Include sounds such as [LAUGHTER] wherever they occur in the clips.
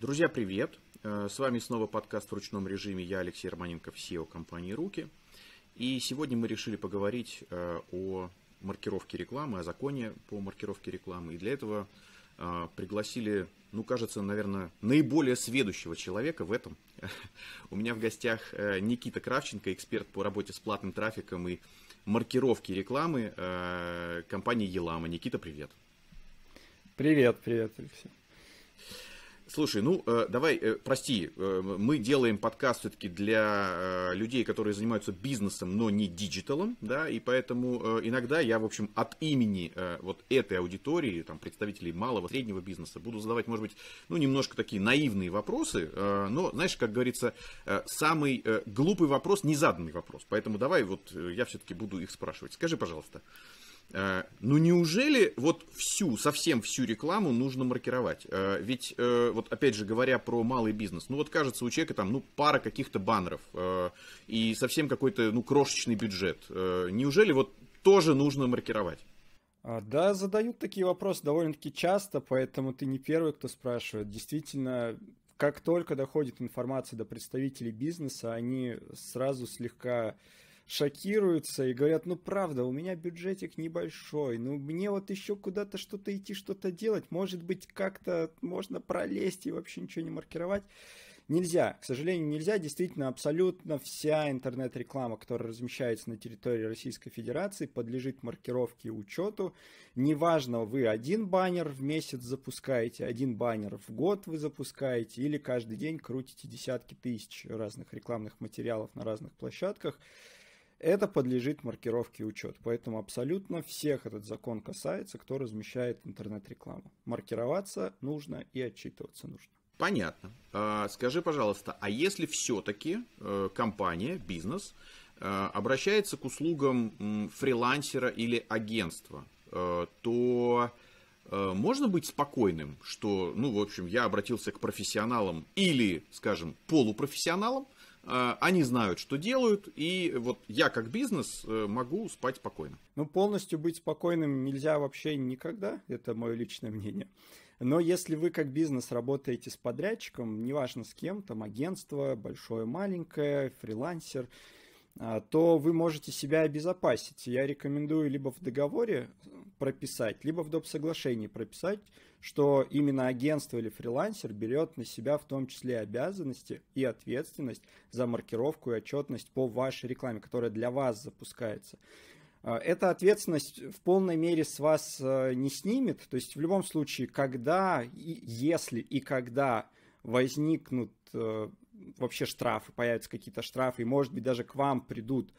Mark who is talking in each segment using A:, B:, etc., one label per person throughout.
A: Друзья, привет! Э, с вами снова подкаст в ручном режиме. Я Алексей Романенков, SEO компании «Руки». И сегодня мы решили поговорить э, о маркировке рекламы, о законе по маркировке рекламы. И для этого э, пригласили, ну, кажется, наверное, наиболее сведущего человека в этом. [LAUGHS] У меня в гостях Никита Кравченко, эксперт по работе с платным трафиком и маркировке рекламы компании «Елама». Никита, привет!
B: Привет, привет, Алексей.
A: Слушай, ну э, давай, э, прости, э, мы делаем подкаст все-таки для э, людей, которые занимаются бизнесом, но не диджиталом, да, и поэтому э, иногда я, в общем, от имени э, вот этой аудитории, там, представителей малого, среднего бизнеса, буду задавать, может быть, ну, немножко такие наивные вопросы, э, но, знаешь, как говорится, э, самый э, глупый вопрос, незаданный вопрос, поэтому давай вот э, я все-таки буду их спрашивать. Скажи, пожалуйста. Э, Э, ну неужели вот всю, совсем всю рекламу нужно маркировать? Э, ведь, э, вот опять же, говоря про малый бизнес, ну вот кажется у человека там, ну, пара каких-то баннеров и совсем какой-то, ну, крошечный бюджет. Неужели вот тоже нужно маркировать?
B: А, да, задают такие вопросы довольно-таки часто, поэтому ты не первый, кто спрашивает. Действительно, как только доходит информация до представителей бизнеса, они сразу слегка шокируются и говорят, ну правда, у меня бюджетик небольшой, ну мне вот еще куда-то что-то идти, что-то делать, может быть как-то можно пролезть и вообще ничего не маркировать. Нельзя, к сожалению, нельзя. Действительно, абсолютно вся интернет-реклама, которая размещается на территории Российской Федерации, подлежит маркировке и учету. Неважно, вы один баннер в месяц запускаете, один баннер в год вы запускаете, или каждый день крутите десятки тысяч разных рекламных материалов на разных площадках – это подлежит маркировке и учет. Поэтому абсолютно всех этот закон касается, кто размещает интернет-рекламу. Маркироваться нужно и отчитываться нужно.
A: Понятно. А, скажи, пожалуйста, а если все-таки э, компания, бизнес э, обращается к услугам фрилансера или агентства, э, то можно быть спокойным, что, ну, в общем, я обратился к профессионалам или, скажем, полупрофессионалам, Э, они знают, что делают, и вот я как бизнес э, могу спать спокойно.
B: Ну, полностью быть спокойным нельзя вообще никогда, это мое личное мнение. Но если вы как бизнес работаете с подрядчиком, неважно с кем, там агентство, большое, маленькое, фрилансер – а, то вы можете себя обезопасить. Я рекомендую либо в договоре э, прописать, либо в доп. соглашении прописать, что именно агентство или фрилансер берет на себя в том числе обязанности и ответственность за маркировку и отчетность по вашей рекламе, которая для вас запускается. А, эта ответственность в полной мере с вас э, не снимет. То есть в любом случае, когда, если и когда возникнут э, вообще штрафы, появятся какие-то штрафы, и, может быть, даже к вам придут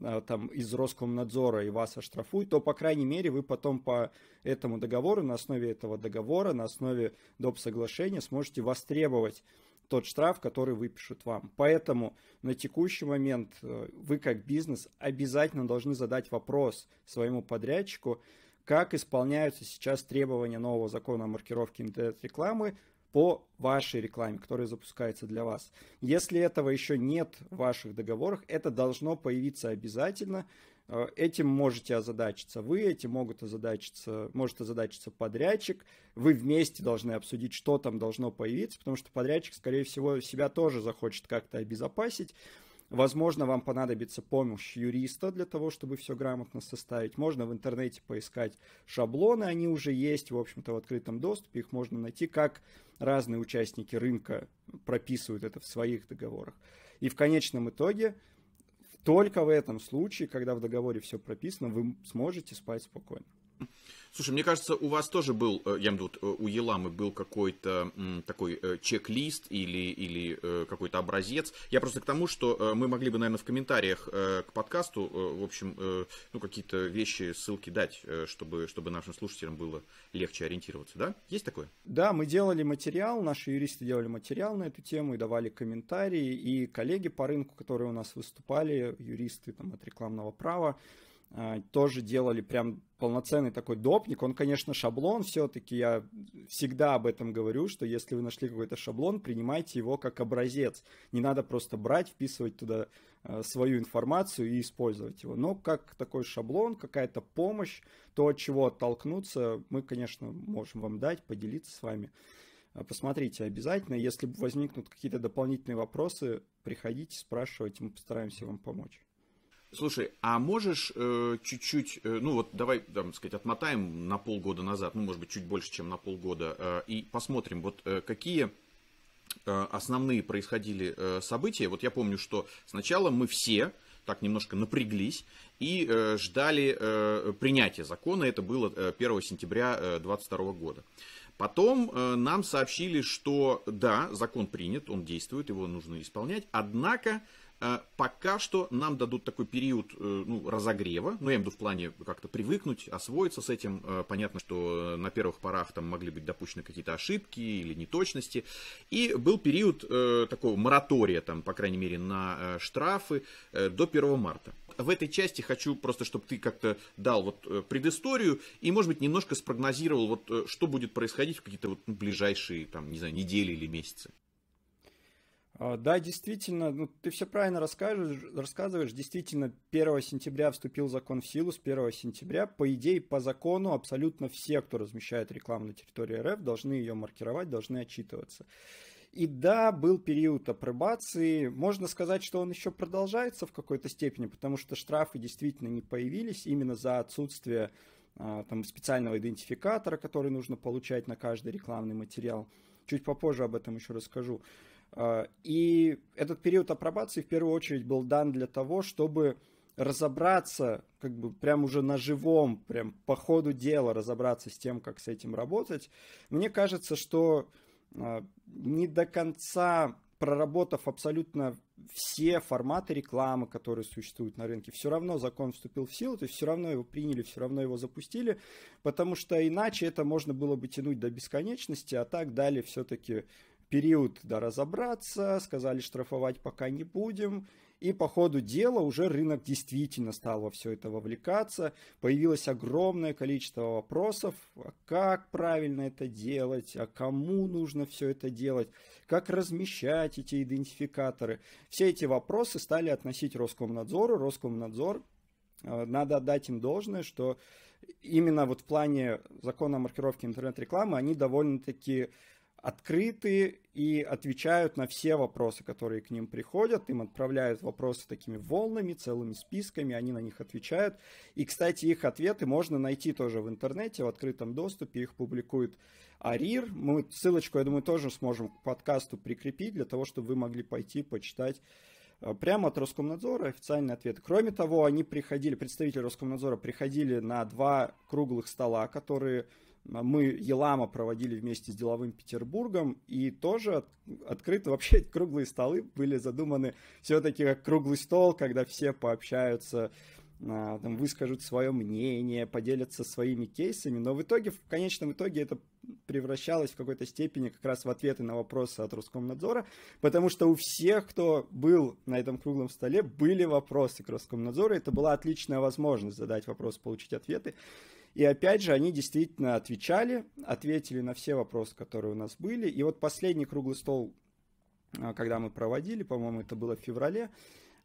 B: а, там из Роскомнадзора и вас оштрафуют, то, по крайней мере, вы потом по этому договору, на основе этого договора, на основе доп. соглашения сможете востребовать тот штраф, который выпишут вам. Поэтому на текущий момент э, вы как бизнес обязательно должны задать вопрос своему подрядчику, как исполняются сейчас требования нового закона о маркировке интернет-рекламы по вашей рекламе, которая запускается для вас. Если этого еще нет в ваших договорах, это должно появиться обязательно. Э, этим можете озадачиться вы, этим могут озадачиться, может озадачиться подрядчик. Вы вместе должны обсудить, что там должно появиться, потому что подрядчик, скорее всего, себя тоже захочет как-то обезопасить. Возможно, вам понадобится помощь юриста для того, чтобы все грамотно составить. Можно в интернете поискать шаблоны, они уже есть, в общем-то, в открытом доступе, их можно найти, как разные участники рынка прописывают это в своих договорах. И в конечном итоге только в этом случае, когда в договоре все прописано, вы сможете спать спокойно.
A: Слушай, мне кажется, у вас тоже был, э, я имею в виду, э, у Еламы был какой-то такой э, чек-лист или, или какой-то образец. Я просто к тому, что мы могли бы, наверное, в комментариях к подкасту, в общем, ну, какие-то вещи, ссылки дать, чтобы, чтобы нашим слушателям было легче ориентироваться, да? Есть такое?
B: Да, мы делали материал, наши юристы делали материал на эту тему и давали комментарии, и коллеги по рынку, которые у нас выступали, юристы там, от рекламного права, а, тоже делали прям полноценный такой допник. Он, конечно, шаблон все-таки. Я всегда об этом говорю, что если вы нашли какой-то шаблон, принимайте его как образец. Не надо просто брать, вписывать туда а, свою информацию и использовать его. Но как такой шаблон, какая-то помощь, то, от чего оттолкнуться, мы, конечно, можем вам дать, поделиться с вами. А посмотрите обязательно. Если возникнут какие-то дополнительные вопросы, приходите, спрашивайте, мы постараемся вам помочь.
A: Слушай, а можешь э, чуть-чуть, э, ну вот давай, там, сказать, отмотаем на полгода назад, ну может быть чуть больше, чем на полгода, э, и посмотрим, вот э, какие э, основные происходили э, события. Вот я помню, что сначала мы все так немножко напряглись и э, ждали э, принятия закона. Это было 1 э, сентября 2022 э, года. Потом э, нам сообщили, что да, закон принят, он действует, его нужно исполнять. Однако Э, пока что нам дадут такой период э, ну, разогрева, ну я имею в виду в плане как-то привыкнуть, освоиться с этим. Э, понятно, что на первых порах там могли быть допущены какие-то ошибки или неточности. И был период такого моратория, там, по крайней мере, на штрафы до 1 марта в этой части хочу просто, чтобы ты как-то дал вот предысторию и, может быть, немножко спрогнозировал, вот что будет происходить в какие-то вот ну, ближайшие, там, не знаю, недели или месяцы.
B: А, да, действительно, ну, ты все правильно расскажешь, рассказываешь. Действительно, 1 сентября вступил закон в силу, с 1 сентября, по идее, по закону, абсолютно все, кто размещает рекламу на территории РФ, должны ее маркировать, должны отчитываться. И да, был период апробации. Можно сказать, что он еще продолжается в какой-то степени, потому что штрафы действительно не появились именно за отсутствие а, там, специального идентификатора, который нужно получать на каждый рекламный материал. Чуть попозже об этом еще расскажу. А, и этот период апробации в первую очередь был дан для того, чтобы разобраться, как бы прям уже на живом, прям по ходу дела разобраться с тем, как с этим работать. Мне кажется, что а, не до конца проработав абсолютно все форматы рекламы, которые существуют на рынке, все равно закон вступил в силу, то есть все равно его приняли, все равно его запустили, потому что иначе это можно было бы тянуть до бесконечности, а так далее все-таки период да, разобраться, сказали штрафовать пока не будем. И по ходу дела уже рынок действительно стал во все это вовлекаться. Появилось огромное количество вопросов, а как правильно это делать, а кому нужно все это делать, как размещать эти идентификаторы. Все эти вопросы стали относить Роскомнадзору. Роскомнадзор э, надо отдать им должное, что именно вот в плане закона о маркировке интернет-рекламы они довольно-таки открыты и отвечают на все вопросы, которые к ним приходят. Им отправляют вопросы такими волнами, целыми списками, они на них отвечают. И, кстати, их ответы можно найти тоже в интернете, в открытом доступе. Их публикует АРИР. Мы ссылочку, я думаю, тоже сможем к подкасту прикрепить, для того, чтобы вы могли пойти почитать э, прямо от Роскомнадзора официальный ответ. Кроме того, они приходили, представители Роскомнадзора приходили на два круглых стола, которые мы Елама проводили вместе с деловым Петербургом, и тоже от, открыто вообще [LAUGHS] круглые столы были задуманы все-таки как круглый стол, когда все пообщаются, а, там, выскажут свое мнение, поделятся своими кейсами, но в итоге, в конечном итоге это превращалось в какой-то степени как раз в ответы на вопросы от Роскомнадзора, потому что у всех, кто был на этом круглом столе, были вопросы к Роскомнадзору, это была отличная возможность задать вопрос, получить ответы, и опять же, они действительно отвечали, ответили на все вопросы, которые у нас были. И вот последний круглый стол, а, когда мы проводили, по-моему, это было в феврале,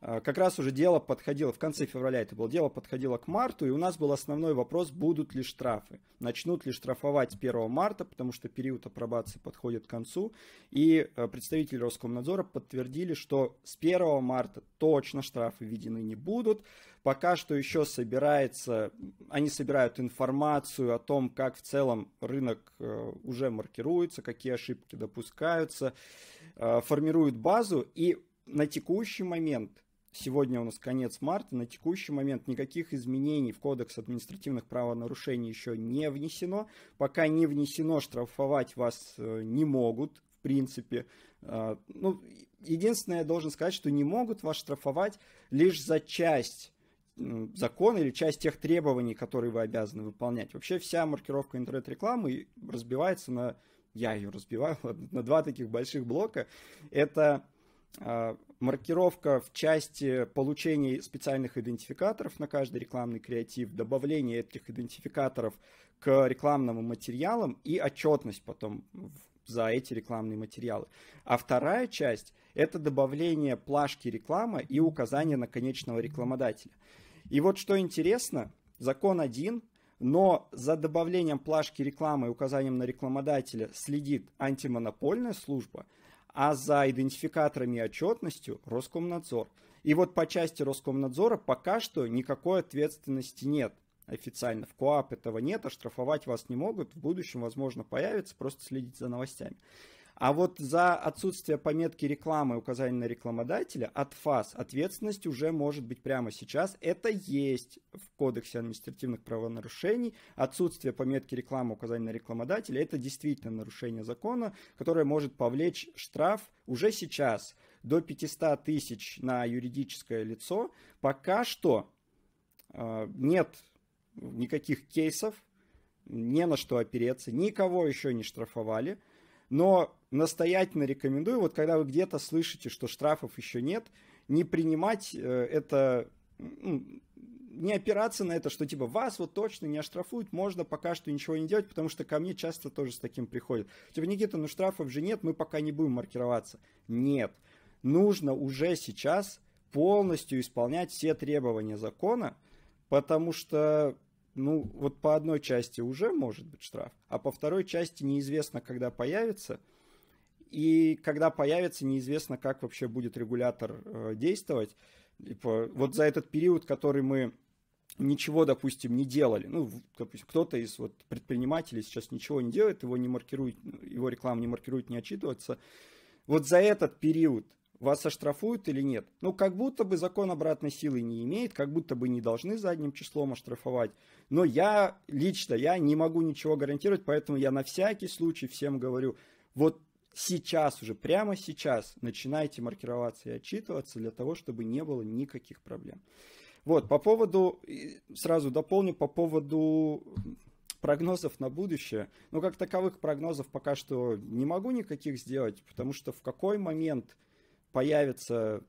B: а, как раз уже дело подходило, в конце февраля это было, дело подходило к марту, и у нас был основной вопрос, будут ли штрафы. Начнут ли штрафовать 1 марта, потому что период апробации подходит к концу, и а, представители Роскомнадзора подтвердили, что с 1 марта точно штрафы введены не будут. Пока что еще собирается, они собирают информацию о том, как в целом рынок э, уже маркируется, какие ошибки допускаются, э, формируют базу, и на текущий момент – Сегодня у нас конец марта. На текущий момент никаких изменений в Кодекс административных правонарушений еще не внесено. Пока не внесено, штрафовать вас э, не могут, в принципе. А, ну, единственное, я должен сказать, что не могут вас штрафовать лишь за часть закон или часть тех требований, которые вы обязаны выполнять. Вообще вся маркировка интернет-рекламы разбивается на... Я ее разбиваю, [LAUGHS] на два таких больших блока. Это а, маркировка в части получения специальных идентификаторов на каждый рекламный креатив, добавление этих идентификаторов к рекламным материалам и отчетность потом за эти рекламные материалы. А вторая часть – это добавление плашки рекламы и указание на конечного рекламодателя. И вот что интересно, закон один, но за добавлением плашки рекламы и указанием на рекламодателя следит антимонопольная служба – а за идентификаторами и отчетностью Роскомнадзор. И вот по части Роскомнадзора пока что никакой ответственности нет официально. В КОАП этого нет, оштрафовать а вас не могут. В будущем, возможно, появится, просто следить за новостями. А вот за отсутствие пометки рекламы и указания на рекламодателя от ФАС ответственность уже может быть прямо сейчас. Это есть в Кодексе административных правонарушений. Отсутствие пометки рекламы и указания на рекламодателя – это действительно нарушение закона, которое может повлечь штраф уже сейчас до 500 тысяч на юридическое лицо. Пока что э, нет никаких кейсов, не на что опереться, никого еще не штрафовали. Но настоятельно рекомендую, вот когда вы где-то слышите, что штрафов еще нет, не принимать э, это, не опираться на это, что типа вас вот точно не оштрафуют, можно пока что ничего не делать, потому что ко мне часто тоже с таким приходят. Типа, Никита, ну штрафов же нет, мы пока не будем маркироваться. Нет, нужно уже сейчас полностью исполнять все требования закона, потому что ну, вот по одной части уже может быть штраф, а по второй части неизвестно, когда появится. И когда появится, неизвестно, как вообще будет регулятор э, действовать. Типа, вот за этот период, который мы ничего, допустим, не делали, ну, допустим, кто-то из вот, предпринимателей сейчас ничего не делает, его, не маркирует, его реклама не маркирует, не отчитывается, вот за этот период вас оштрафуют или нет. Ну, как будто бы закон обратной силы не имеет, как будто бы не должны задним числом оштрафовать. Но я лично, я не могу ничего гарантировать, поэтому я на всякий случай всем говорю, вот сейчас уже, прямо сейчас начинайте маркироваться и отчитываться для того, чтобы не было никаких проблем. Вот, по поводу, сразу дополню, по поводу прогнозов на будущее. Ну, как таковых прогнозов пока что не могу никаких сделать, потому что в какой момент появится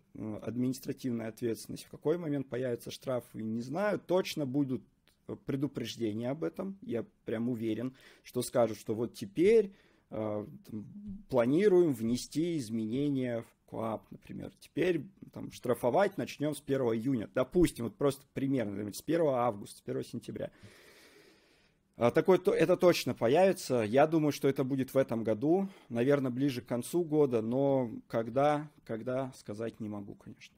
B: административная ответственность, в какой момент появятся штрафы, не знаю. Точно будут э, предупреждения об этом, я прям уверен, что скажут, что вот теперь э, там, планируем внести изменения в КОАП, например. Теперь там, штрафовать начнем с 1 июня. Допустим, вот просто примерно, с 1 августа, с 1 сентября. А, такой, это точно появится. Я думаю, что это будет в этом году, наверное, ближе к концу года, но когда, когда сказать не могу, конечно.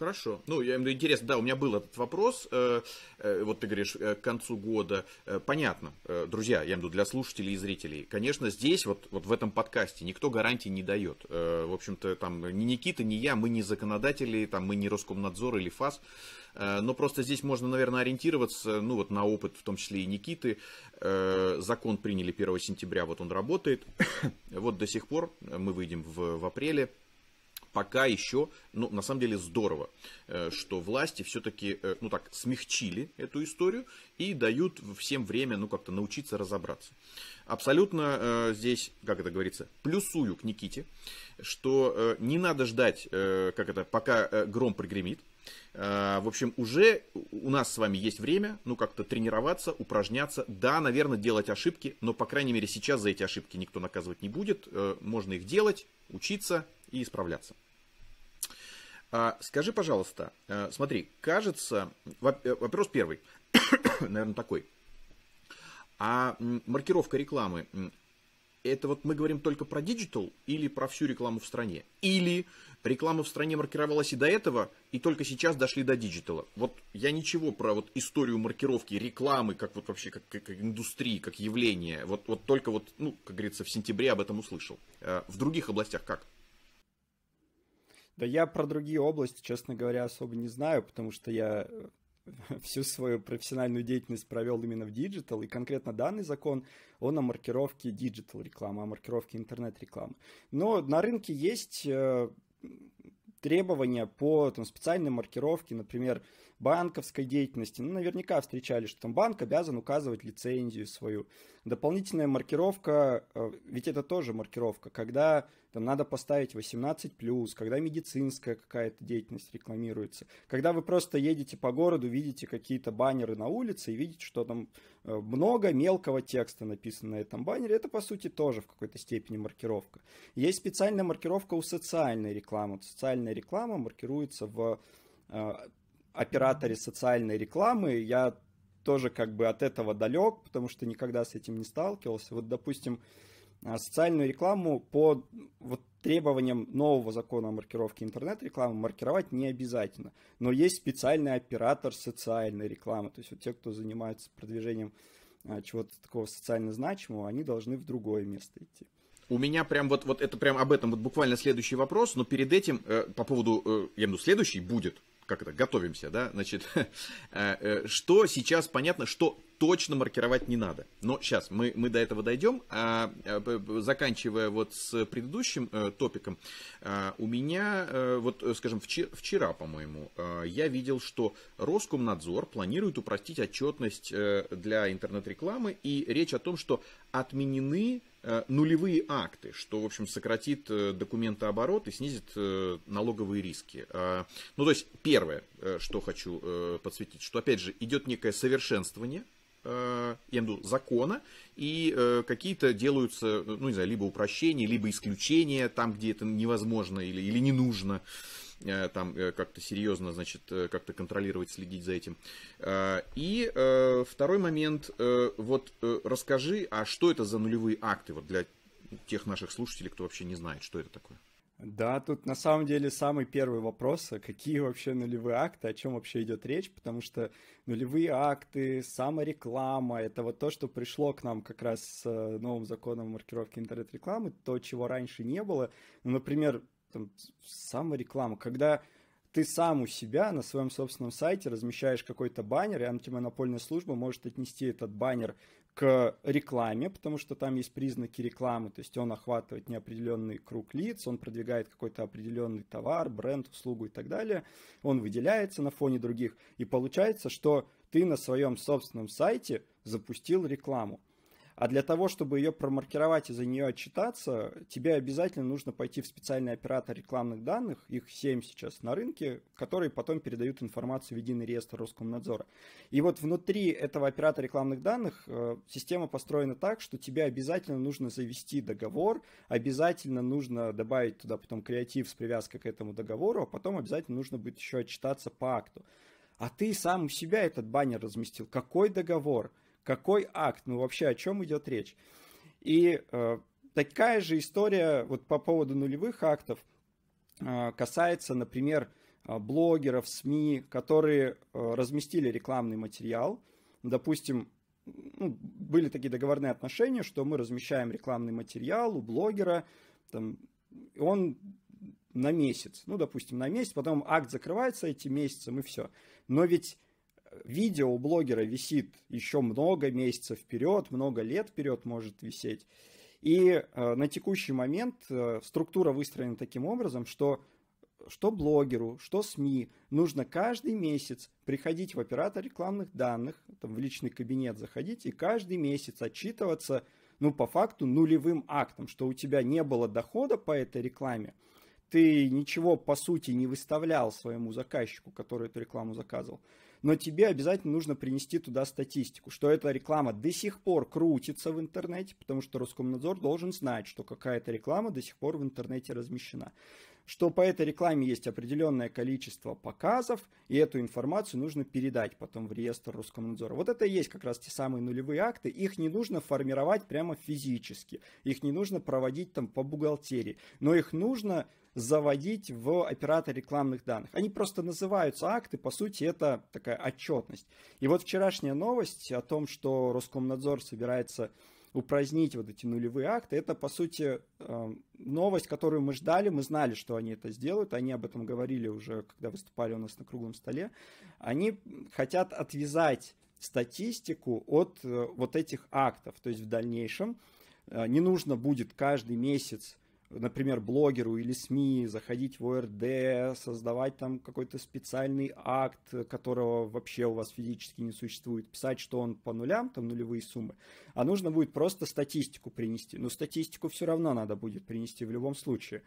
A: Хорошо. Ну, я имею в виду интересно, да, у меня был этот вопрос, э, э, вот ты говоришь, э, к концу года. понятно, друзья, я имею в виду для слушателей и зрителей. Конечно, здесь, вот, вот в этом подкасте, никто гарантий не дает. в общем-то, там ни Никита, ни я, мы не законодатели, там, мы не Роскомнадзор или ФАС. но просто здесь можно, наверное, ориентироваться, ну, вот на опыт, в том числе и Никиты. закон приняли 1 сентября, вот он работает. [COUGHS] вот до сих пор, мы выйдем в, в апреле пока еще, ну, на самом деле здорово, э, что власти все-таки, э, ну так, смягчили эту историю и дают всем время, ну, как-то научиться разобраться. Абсолютно э, здесь, как это говорится, плюсую к Никите, что не надо ждать, как это, пока гром прогремит, в общем, уже у нас с вами есть время, ну, как-то тренироваться, упражняться. Да, наверное, делать ошибки, но, по крайней мере, сейчас за эти ошибки никто наказывать не будет. Можно их делать, учиться и исправляться. А, скажи, пожалуйста, э, смотри, кажется, э, вопрос первый, [COUGHS] наверное, такой. А маркировка рекламы, это вот мы говорим только про диджитал или про всю рекламу в стране? Или реклама в стране маркировалась и до этого, и только сейчас дошли до диджитала? Вот я ничего про вот историю маркировки рекламы, как вот вообще, как, как индустрии, как явление, вот, вот только вот, ну, как говорится, в сентябре об этом услышал. Э, в других областях
B: как? Да я про другие области, честно говоря, особо не знаю, потому что я э, [LAUGHS] всю свою профессиональную деятельность провел именно в диджитал, и конкретно данный закон, он о маркировке диджитал рекламы, о маркировке интернет-рекламы. Но на рынке есть э, требования по там, специальной маркировке, например, банковской деятельности. Ну, наверняка встречали, что там банк обязан указывать лицензию свою. Дополнительная маркировка, э, ведь это тоже маркировка, когда там надо поставить 18+, когда медицинская какая-то деятельность рекламируется, когда вы просто едете по городу, видите какие-то баннеры на улице и видите, что там э, много мелкого текста написано на этом баннере, это по сути тоже в какой-то степени маркировка. Есть специальная маркировка у социальной рекламы. социальная реклама маркируется в э, операторе социальной рекламы я тоже как бы от этого далек, потому что никогда с этим не сталкивался. Вот, допустим, а, социальную рекламу по вот требованиям нового закона о маркировке интернет-рекламы маркировать не обязательно. Но есть специальный оператор социальной рекламы. То есть вот те, кто занимается продвижением а, чего-то такого социально значимого, они должны в другое место идти.
A: У меня прям вот, вот это прям об этом вот буквально следующий вопрос, но перед этим э, по поводу, э, я имею в виду следующий будет, как это, готовимся, да, значит, [LAUGHS] э, э, что сейчас понятно, что точно маркировать не надо. Но сейчас мы, мы до этого дойдем. А, э, заканчивая вот с предыдущим э, топиком, э, у меня, э, вот, скажем, вчера, вчера по-моему, э, я видел, что Роскомнадзор планирует упростить отчетность э, для интернет-рекламы, и речь о том, что отменены э, нулевые акты, что, в общем, сократит э, документооборот и снизит э, налоговые риски. А, ну, то есть, первое, что хочу подсветить, что, опять же, идет некое совершенствование я имею в виду закона, и э, какие-то делаются, ну, не знаю, либо упрощения, либо исключения там, где это невозможно или, или не нужно. Э, там э, как-то серьезно, значит, э, как-то контролировать, следить за этим. И второй момент, вот расскажи, а что это за нулевые акты вот для тех наших слушателей, кто вообще не знает, что это такое?
B: Да, тут на самом деле самый первый вопрос, а какие вообще нулевые акты, о чем вообще идет речь, потому что нулевые акты, самореклама, это вот то, что пришло к нам как раз с новым законом маркировки интернет-рекламы, то, чего раньше не было. Ну, например, там, самореклама, когда ты сам у себя на своем собственном сайте размещаешь какой-то баннер, и антимонопольная служба может отнести этот баннер к рекламе, потому что там есть признаки рекламы, то есть он охватывает неопределенный круг лиц, он продвигает какой-то определенный товар, бренд, услугу и так далее, он выделяется на фоне других, и получается, что ты на своем собственном сайте запустил рекламу. А для того, чтобы ее промаркировать и за нее отчитаться, тебе обязательно нужно пойти в специальный оператор рекламных данных, их 7 сейчас на рынке, которые потом передают информацию в единый реестр Роскомнадзора. И вот внутри этого оператора рекламных данных э, система построена так, что тебе обязательно нужно завести договор, обязательно нужно добавить туда потом креатив с привязкой к этому договору, а потом обязательно нужно будет еще отчитаться по акту. А ты сам у себя этот баннер разместил. Какой договор? какой акт, ну вообще о чем идет речь. И э, такая же история вот по поводу нулевых актов э, касается, например, э, блогеров, СМИ, которые э, разместили рекламный материал, допустим, ну, были такие договорные отношения, что мы размещаем рекламный материал у блогера, там, он на месяц, ну, допустим, на месяц, потом акт закрывается эти месяцы, мы все. Но ведь видео у блогера висит еще много месяцев вперед, много лет вперед может висеть. И э, на текущий момент э, структура выстроена таким образом, что что блогеру, что СМИ, нужно каждый месяц приходить в оператор рекламных данных, там, в личный кабинет заходить и каждый месяц отчитываться, ну, по факту, нулевым актом, что у тебя не было дохода по этой рекламе, ты ничего, по сути, не выставлял своему заказчику, который эту рекламу заказывал но тебе обязательно нужно принести туда статистику, что эта реклама до сих пор крутится в интернете, потому что Роскомнадзор должен знать, что какая-то реклама до сих пор в интернете размещена что по этой рекламе есть определенное количество показов, и эту информацию нужно передать потом в реестр Роскомнадзора. Вот это и есть как раз те самые нулевые акты, их не нужно формировать прямо физически, их не нужно проводить там по бухгалтерии, но их нужно заводить в оператор рекламных данных. Они просто называются акты, по сути, это такая отчетность. И вот вчерашняя новость о том, что Роскомнадзор собирается упразднить вот эти нулевые акты. Это, по сути, эм, новость, которую мы ждали. Мы знали, что они это сделают. Они об этом говорили уже, когда выступали у нас на круглом столе. Они хотят отвязать статистику от э, вот этих актов. То есть в дальнейшем э, не нужно будет каждый месяц например, блогеру или СМИ заходить в ОРД, создавать там какой-то специальный акт, которого вообще у вас физически не существует, писать, что он по нулям, там нулевые суммы, а нужно будет просто статистику принести. Но статистику все равно надо будет принести в любом случае.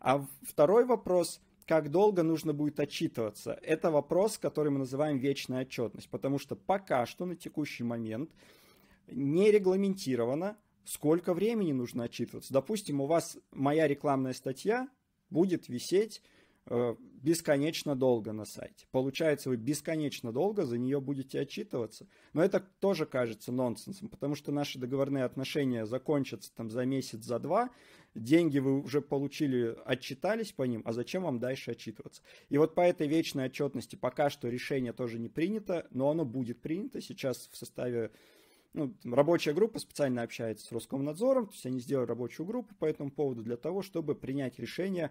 B: А второй вопрос – как долго нужно будет отчитываться. Это вопрос, который мы называем вечная отчетность, потому что пока что на текущий момент не регламентировано, сколько времени нужно отчитываться. Допустим, у вас моя рекламная статья будет висеть э, бесконечно долго на сайте. Получается, вы бесконечно долго за нее будете отчитываться. Но это тоже кажется нонсенсом, потому что наши договорные отношения закончатся там за месяц, за два, деньги вы уже получили, отчитались по ним, а зачем вам дальше отчитываться? И вот по этой вечной отчетности пока что решение тоже не принято, но оно будет принято. Сейчас в составе ну, там, рабочая группа специально общается с Роскомнадзором, то есть они сделали рабочую группу по этому поводу для того, чтобы принять решение,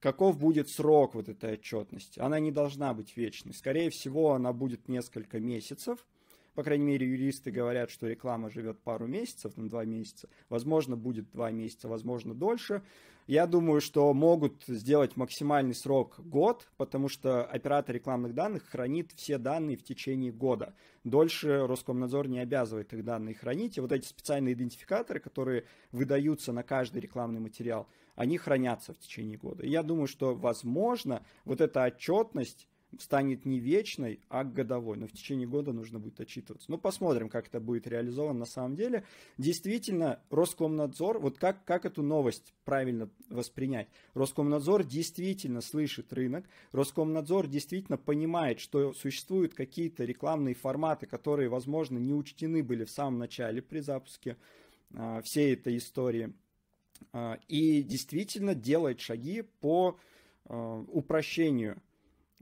B: каков будет срок вот этой отчетности. Она не должна быть вечной. Скорее всего, она будет несколько месяцев – по крайней мере, юристы говорят, что реклама живет пару месяцев, там два месяца. Возможно, будет два месяца, возможно, дольше. Я думаю, что могут сделать максимальный срок год, потому что оператор рекламных данных хранит все данные в течение года. Дольше Роскомнадзор не обязывает их данные хранить. И вот эти специальные идентификаторы, которые выдаются на каждый рекламный материал, они хранятся в течение года. И я думаю, что, возможно, вот эта отчетность станет не вечной, а годовой. Но в течение года нужно будет отчитываться. Ну, посмотрим, как это будет реализовано на самом деле. Действительно, Роскомнадзор, вот как, как эту новость правильно воспринять? Роскомнадзор действительно слышит рынок, Роскомнадзор действительно понимает, что существуют какие-то рекламные форматы, которые, возможно, не учтены были в самом начале при запуске а, всей этой истории. А, и действительно делает шаги по а, упрощению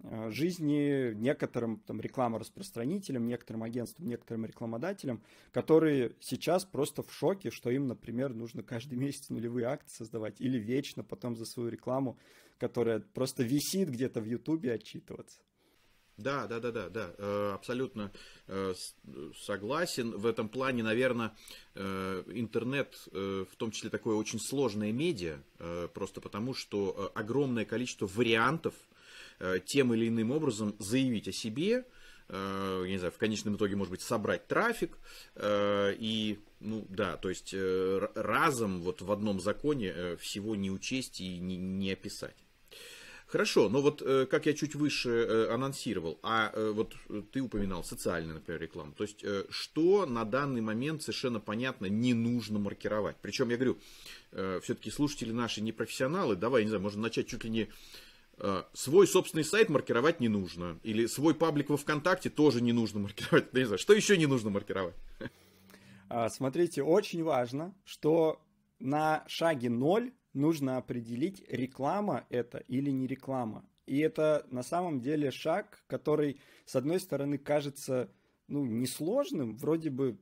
B: Э, жизни некоторым там, рекламораспространителям, некоторым агентствам, некоторым рекламодателям, которые сейчас просто в шоке, что им, например, нужно каждый [LAUGHS] месяц нулевые акты создавать или вечно потом за свою рекламу, которая просто висит где-то в Ютубе, отчитываться.
A: Да, да, да, да, да, э, абсолютно э, согласен. В этом плане, наверное, интернет, в том числе такое очень сложное медиа, просто потому что огромное количество вариантов Э, тем или иным образом заявить о себе, э, я не знаю, в конечном итоге, может быть, собрать трафик, э, и, ну, да, то есть разом вот в одном законе всего не учесть и не, не описать. Хорошо, но вот как я чуть выше анонсировал, а вот ты упоминал социальную, например, рекламу. То есть, что на данный момент совершенно понятно не нужно маркировать. Причем, я говорю, все-таки слушатели наши не профессионалы, давай, не знаю, можно начать чуть ли не Э, свой собственный сайт маркировать не нужно. Или свой паблик во ВКонтакте тоже не нужно маркировать. [LAUGHS] не знаю, что еще не нужно маркировать?
B: А, смотрите, очень важно, что на шаге 0 нужно определить, реклама это или не реклама. И это на самом деле шаг, который, с одной стороны, кажется ну, несложным, вроде бы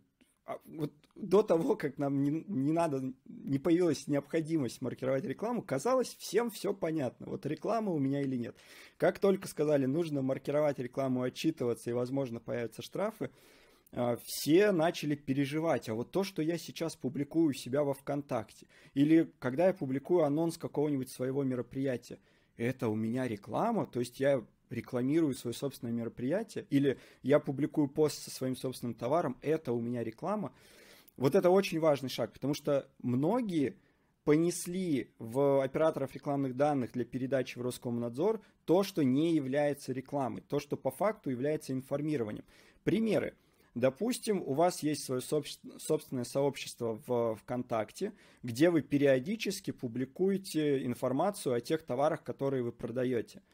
B: а вот до того, как нам не, не надо, не появилась необходимость маркировать рекламу, казалось всем все понятно. Вот реклама у меня или нет. Как только сказали, нужно маркировать рекламу, отчитываться и, возможно, появятся штрафы, а, все начали переживать, а вот то, что я сейчас публикую у себя во ВКонтакте, или когда я публикую анонс какого-нибудь своего мероприятия, это у меня реклама, то есть я рекламирую свое собственное мероприятие, или я публикую пост со своим собственным товаром, это у меня реклама. Вот это очень важный шаг, потому что многие понесли в операторов рекламных данных для передачи в Роскомнадзор то, что не является рекламой, то, что по факту является информированием. Примеры. Допустим, у вас есть свое собственное сообщество в ВКонтакте, где вы периодически публикуете информацию о тех товарах, которые вы продаете –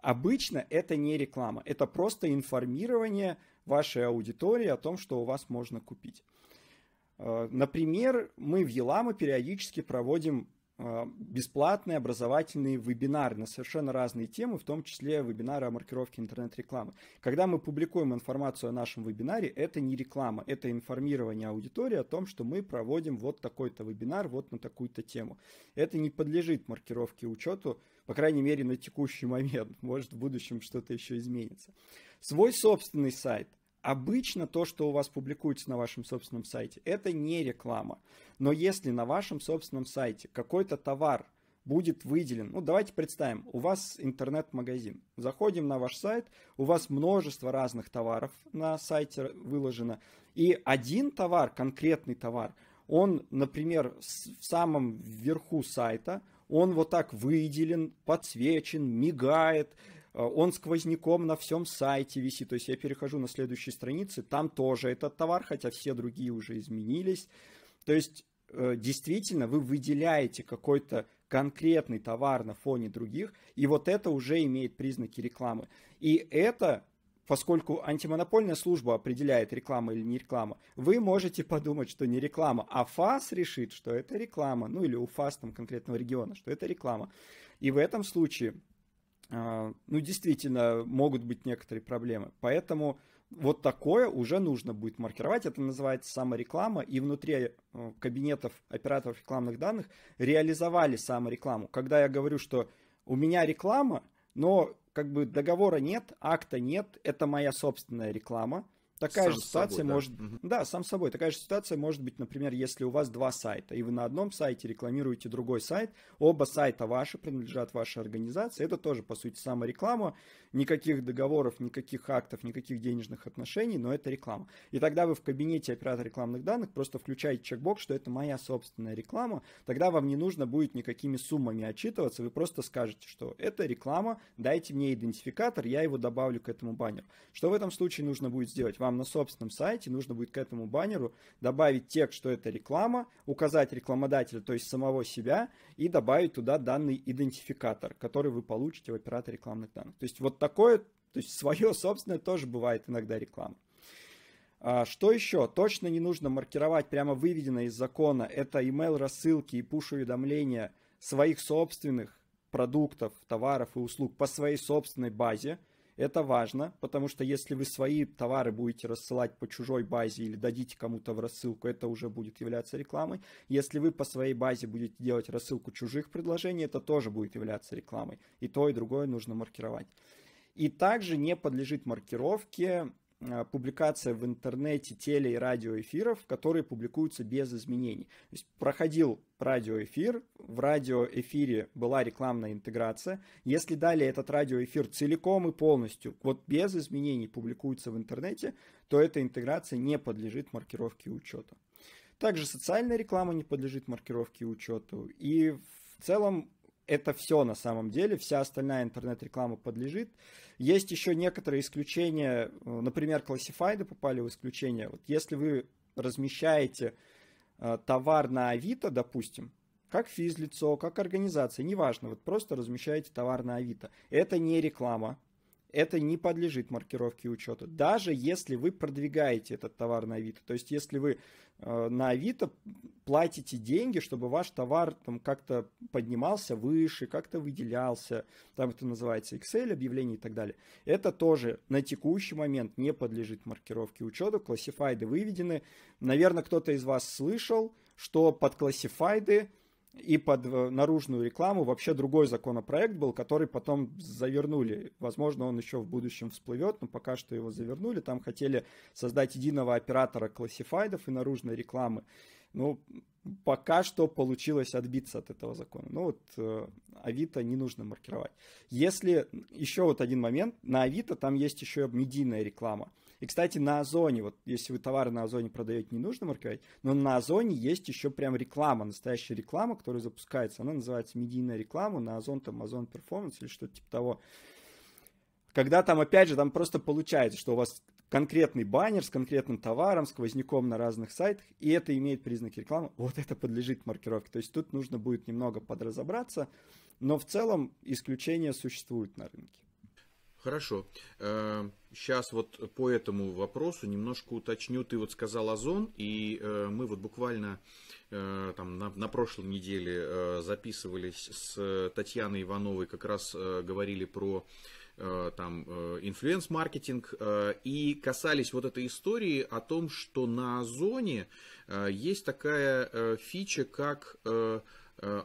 B: Обычно это не реклама, это просто информирование вашей аудитории о том, что у вас можно купить. Э, например, мы в Елама периодически проводим э, бесплатные образовательные вебинары на совершенно разные темы, в том числе вебинары о маркировке интернет-рекламы. Когда мы публикуем информацию о нашем вебинаре, это не реклама, это информирование аудитории о том, что мы проводим вот такой-то вебинар, вот на такую-то тему. Это не подлежит маркировке учету по крайней мере, на текущий момент. [LAUGHS] Может, в будущем что-то еще изменится. Свой собственный сайт. Обычно то, что у вас публикуется на вашем собственном сайте, это не реклама. Но если на вашем собственном сайте какой-то товар будет выделен, ну давайте представим, у вас интернет-магазин, заходим на ваш сайт, у вас множество разных товаров на сайте выложено, и один товар, конкретный товар, он, например, в самом верху сайта, он вот так выделен, подсвечен, мигает, э, он сквозняком на всем сайте висит. То есть я перехожу на следующие страницы, там тоже этот товар, хотя все другие уже изменились. То есть э, действительно вы выделяете какой-то конкретный товар на фоне других, и вот это уже имеет признаки рекламы. И это поскольку антимонопольная служба определяет, реклама или не реклама, вы можете подумать, что не реклама, а ФАС решит, что это реклама, ну или у ФАС там конкретного региона, что это реклама. И в этом случае, а, ну, действительно, могут быть некоторые проблемы. Поэтому вот такое уже нужно будет маркировать. Это называется самореклама. И внутри э, кабинетов операторов рекламных данных реализовали саморекламу. Когда я говорю, что у меня реклама, но как бы договора нет, акта нет, это моя собственная реклама. Такая сам же ситуация собой, может... Да. да, сам собой. Такая же ситуация может быть, например, если у вас два сайта, и вы на одном сайте рекламируете другой сайт, оба сайта ваши, принадлежат вашей организации. Это тоже, по сути, самореклама. Никаких договоров, никаких актов, никаких денежных отношений, но это реклама. И тогда вы в кабинете оператора рекламных данных просто включаете чекбокс, что это моя собственная реклама. Тогда вам не нужно будет никакими суммами отчитываться. Вы просто скажете, что это реклама, дайте мне идентификатор, я его добавлю к этому баннеру. Что в этом случае нужно будет сделать? Вам вам на собственном сайте нужно будет к этому баннеру добавить текст, что это реклама, указать рекламодателя, то есть самого себя, и добавить туда данный идентификатор, который вы получите в операторе рекламных данных. То есть вот такое, то есть свое [LAUGHS] собственное тоже бывает иногда реклама. А, что еще? Точно не нужно маркировать прямо выведенное из закона. Это email рассылки и пуш-уведомления своих собственных продуктов, товаров и услуг по своей собственной базе. Это важно, потому что если вы свои товары будете рассылать по чужой базе или дадите кому-то в рассылку, это уже будет являться рекламой. Если вы по своей базе будете делать рассылку чужих предложений, это тоже будет являться рекламой. И то, и другое нужно маркировать. И также не подлежит маркировке а, публикация в интернете теле- и радиоэфиров, которые публикуются без изменений. То есть проходил радиоэфир, в радиоэфире была рекламная интеграция. Если далее этот радиоэфир целиком и полностью, вот без изменений публикуется в интернете, то эта интеграция не подлежит маркировке и учету. Также социальная реклама не подлежит маркировке и учету. И в целом это все на самом деле, вся остальная интернет-реклама подлежит. Есть еще некоторые исключения, э, например, классифайды попали в исключение. Вот если вы размещаете э, товар на Авито, допустим, как физлицо, как организация, неважно, вот просто размещаете товар на Авито. Это не реклама, это не подлежит маркировке и учету. Даже если вы продвигаете этот товар на Авито, то есть если вы э, на Авито платите деньги, чтобы ваш товар там как-то поднимался выше, как-то выделялся, там это называется Excel, объявление и так далее, это тоже на текущий момент не подлежит маркировке учета классифайды выведены. Наверное, кто-то из вас слышал, что под классифайды – и под э, наружную рекламу вообще другой законопроект был, который потом завернули. Возможно, он еще в будущем всплывет, но пока что его завернули. Там хотели создать единого оператора классифайдов и наружной рекламы. Ну, пока что получилось отбиться от этого закона. Ну вот э, Авито не нужно маркировать. Если еще вот один момент, на Авито там есть еще медийная реклама. И, кстати, на Озоне, вот если вы товары на Озоне продаете, не нужно маркировать, но на Озоне есть еще прям реклама, настоящая реклама, которая запускается, она называется медийная реклама, на Озон там Озон Перформанс или что-то типа того. Когда там, опять же, там просто получается, что у вас конкретный баннер с конкретным товаром, сквозняком на разных сайтах, и это имеет признаки рекламы, вот это подлежит маркировке. То есть тут нужно будет немного подразобраться, но в целом исключения существуют на рынке.
A: Хорошо. Сейчас э, вот по этому вопросу немножко уточню. Ты вот сказал Озон, и э, мы вот буквально э, там на, на прошлой неделе записывались с Татьяной Ивановой, как раз говорили про там инфлюенс-маркетинг и касались вот этой истории о том, что на Озоне есть такая фича, как Озон...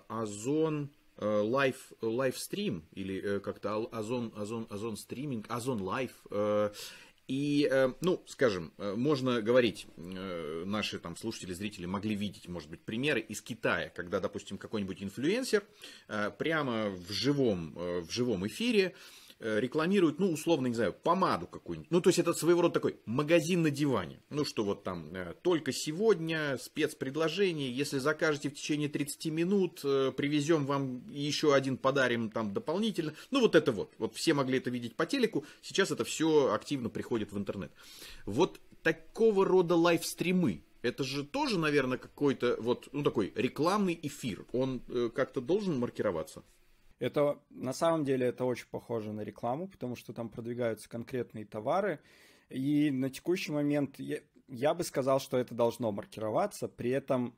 A: Озон лайв, э, лайвстрим э, или э, как-то озон, озон, озон стриминг, озон лайв. И, ну, скажем, можно говорить, наши там слушатели, зрители могли видеть, может быть, примеры из Китая, когда, допустим, какой-нибудь инфлюенсер прямо в живом, в живом эфире Э, рекламируют, ну, условно, не знаю, помаду какую-нибудь. Ну, то есть это своего рода такой магазин на диване. Ну, что вот там э, только сегодня спецпредложение, если закажете в течение 30 минут, э, привезем вам еще один, подарим там дополнительно. Ну, вот это вот. Вот все могли это видеть по телеку, сейчас это все активно приходит в интернет. Вот такого рода лайвстримы, это же тоже, наверное, какой-то вот, ну, такой рекламный эфир. Он э, как-то должен маркироваться.
B: Это на самом деле это очень похоже на рекламу, потому что там продвигаются конкретные товары. И на текущий момент я, я бы сказал, что это должно маркироваться. При этом,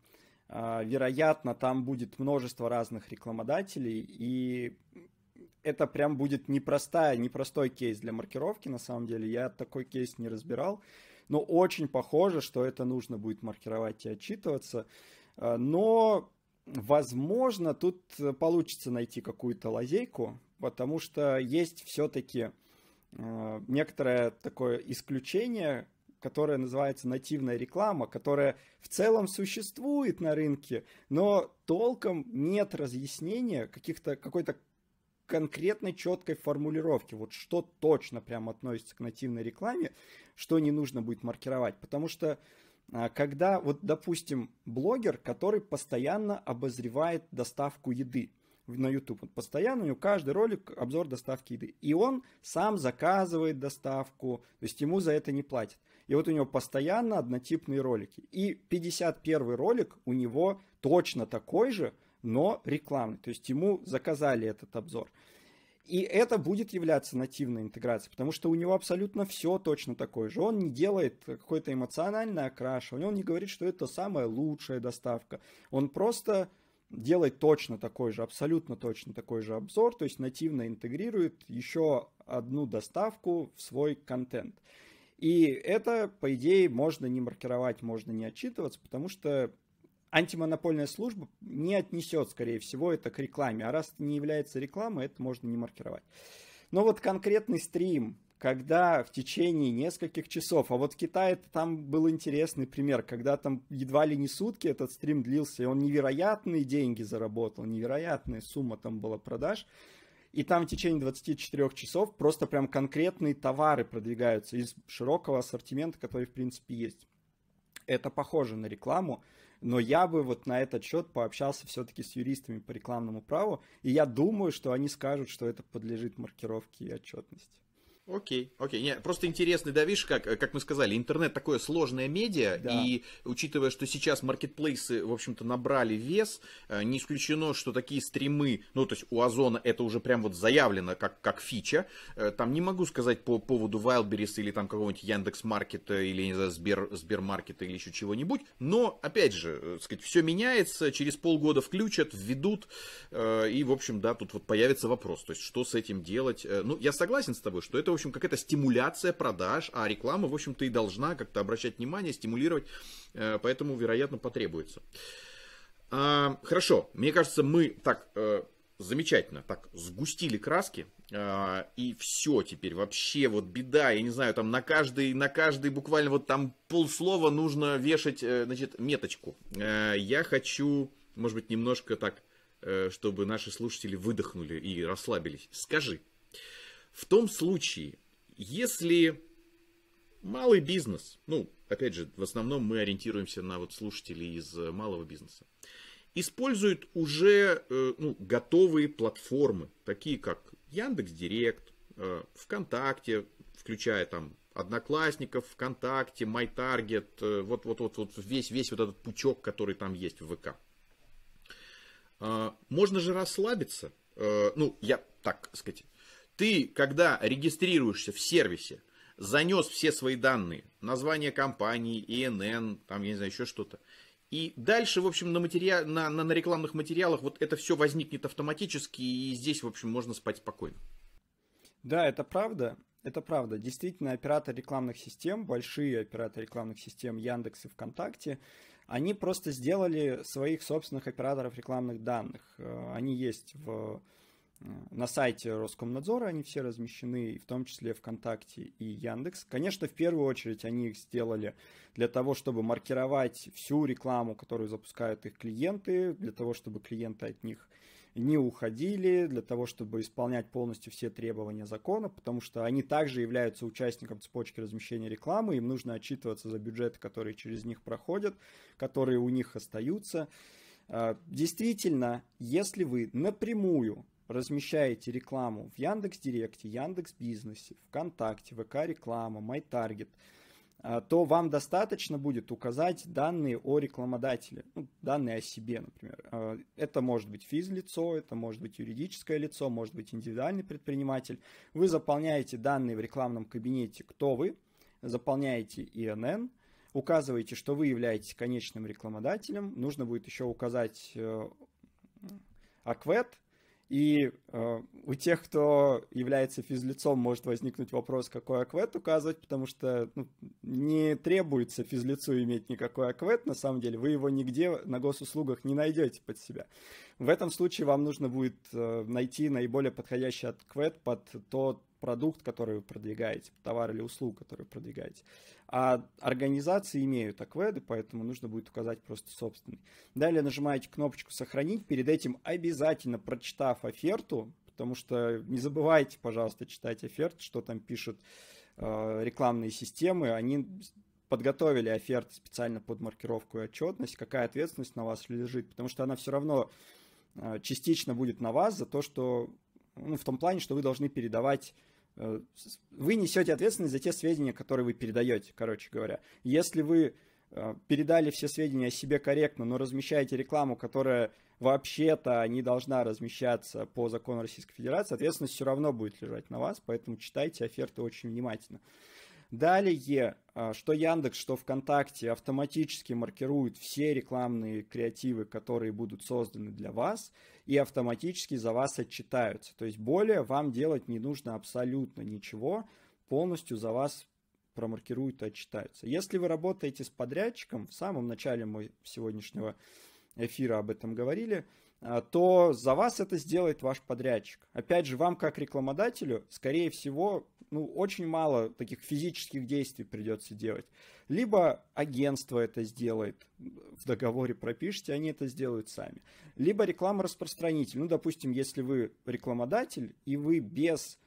B: э, вероятно, там будет множество разных рекламодателей, и это прям будет непростая, непростой кейс для маркировки, на самом деле. Я такой кейс не разбирал, но очень похоже, что это нужно будет маркировать и отчитываться. А, но Возможно, тут э, получится найти какую-то лазейку, потому что есть все-таки э, некоторое такое исключение, которое называется нативная реклама, которая в целом существует на рынке, но толком нет разъяснения каких-то какой-то конкретной четкой формулировки, вот что точно прям относится к нативной рекламе, что не нужно будет маркировать, потому что э, а когда, вот, допустим, блогер, который постоянно обозревает доставку еды на YouTube, он постоянно, у него каждый ролик обзор доставки еды, и он сам заказывает доставку, то есть ему за это не платят. И вот у него постоянно однотипные ролики. И 51 ролик у него точно такой же, но рекламный. То есть ему заказали этот обзор. И это будет являться нативной интеграцией, потому что у него абсолютно все точно такое же. Он не делает какое-то эмоциональное окрашивание, он не говорит, что это самая лучшая доставка. Он просто делает точно такой же, абсолютно точно такой же обзор, то есть нативно интегрирует еще одну доставку в свой контент. И это, по идее, можно не маркировать, можно не отчитываться, потому что антимонопольная служба не отнесет, скорее всего, это к рекламе. А раз это не является рекламой, это можно не маркировать. Но вот конкретный стрим, когда в течение нескольких часов, а вот в Китае там был интересный пример, когда там едва ли не сутки этот стрим длился, и он невероятные деньги заработал, невероятная сумма там была продаж, и там в течение 24 часов просто прям конкретные товары продвигаются из широкого ассортимента, который в принципе есть. Это похоже на рекламу, но я бы вот на этот счет пообщался все-таки с юристами по рекламному праву, и я думаю, что они скажут, что это подлежит маркировке и отчетности.
A: Окей, окей. не просто интересный, да, видишь, как, как мы сказали, интернет такое сложное медиа, да. и учитывая, что сейчас маркетплейсы, в общем-то, набрали вес, э, не исключено, что такие стримы, ну, то есть у Озона это уже прям вот заявлено как, как фича, э, там не могу сказать по поводу Wildberries или там какого-нибудь Яндекс.Маркета или, не знаю, Сбер, Сбермаркета или еще чего-нибудь, но, опять же, э, сказать, все меняется, через полгода включат, введут, и, в общем, да, тут вот появится вопрос, то есть что с этим делать. Ну, я согласен с тобой, что это в общем, какая-то стимуляция продаж, а реклама, в общем-то, и должна как-то обращать внимание, стимулировать, э, поэтому, вероятно, потребуется. А, хорошо, мне кажется, мы так э, замечательно так сгустили краски, а, и все теперь вообще вот беда, я не знаю, там на каждый, на каждый буквально вот там полслова нужно вешать, э, значит, меточку. Я хочу, может быть, немножко так, чтобы наши слушатели выдохнули и расслабились. Скажи, в том случае, если малый бизнес, ну, опять же, в основном мы ориентируемся на вот слушателей из э, малого бизнеса, используют уже э, ну, готовые платформы, такие как Яндекс Директ, э, ВКонтакте, включая там Одноклассников, ВКонтакте, MyTarget, вот, вот, вот, вот весь, весь вот этот пучок, который там есть в ВК. А, можно же расслабиться, ну, я так сказать, ты, когда регистрируешься в сервисе, занес все свои данные, название компании, ИНН, там, я не знаю, еще что-то, и дальше, в общем, на, матери... на, на, на рекламных материалах вот это все возникнет автоматически, и здесь, в общем, можно спать спокойно.
B: Да, это правда. Это правда. Действительно, операторы рекламных систем, большие операторы рекламных систем Яндекс и ВКонтакте, они просто сделали своих собственных операторов рекламных данных. Э, они есть в Э, на сайте Роскомнадзора они все размещены, в том числе ВКонтакте и Яндекс. Конечно, в первую очередь они их сделали для того, чтобы маркировать всю рекламу, которую запускают их клиенты, для того, чтобы клиенты от них не уходили, для того, чтобы исполнять полностью все требования закона, потому что они также являются участником цепочки размещения рекламы, им нужно отчитываться за бюджеты, которые через них проходят, которые у них остаются. Э, действительно, если вы напрямую размещаете рекламу в Яндекс Директе, Яндекс Бизнесе, ВКонтакте, ВК Реклама, MyTarget, а, то вам достаточно будет указать данные о рекламодателе, ну, данные о себе, например. А, это может быть физлицо, это может быть юридическое лицо, может быть индивидуальный предприниматель. Вы заполняете данные в рекламном кабинете, кто вы, заполняете ИНН, указываете, что вы являетесь конечным рекламодателем, нужно будет еще указать э, АКВЭД, и э, у тех, кто является физлицом, может возникнуть вопрос, какой аквет указывать, потому что ну, не требуется физлицу иметь никакой аквет, на самом деле вы его нигде на госуслугах не найдете под себя. В этом случае вам нужно будет э, найти наиболее подходящий аквет под то продукт, который вы продвигаете, товар или услугу, который вы продвигаете. А организации имеют акведы, поэтому нужно будет указать просто собственный. Далее нажимаете кнопочку «Сохранить». Перед этим обязательно, прочитав оферту, потому что не забывайте, пожалуйста, читать оферты, что там пишут э, рекламные системы. Они подготовили оферты специально под маркировку и отчетность, какая ответственность на вас лежит, потому что она все равно э, частично будет на вас за то, что, ну, в том плане, что вы должны передавать Э, вы несете ответственность за те сведения, которые вы передаете, короче говоря. Если вы э, передали все сведения о себе корректно, но размещаете рекламу, которая вообще-то не должна размещаться по закону Российской Федерации, ответственность все равно будет лежать на вас, поэтому читайте оферты очень внимательно. Далее, а, что Яндекс, что ВКонтакте автоматически маркируют все рекламные креативы, которые будут созданы для вас, и автоматически за вас отчитаются. То есть более вам делать не нужно абсолютно ничего, полностью за вас промаркируют и отчитаются. Если вы работаете с подрядчиком, в самом начале мы сегодняшнего эфира об этом говорили – а, то за вас это сделает ваш подрядчик. Опять же, вам как рекламодателю, скорее всего, ну, очень мало таких физических действий придется делать. Либо агентство это сделает, в договоре пропишите, они это сделают сами. Либо реклама-распространитель. Ну, допустим, если вы рекламодатель, и вы без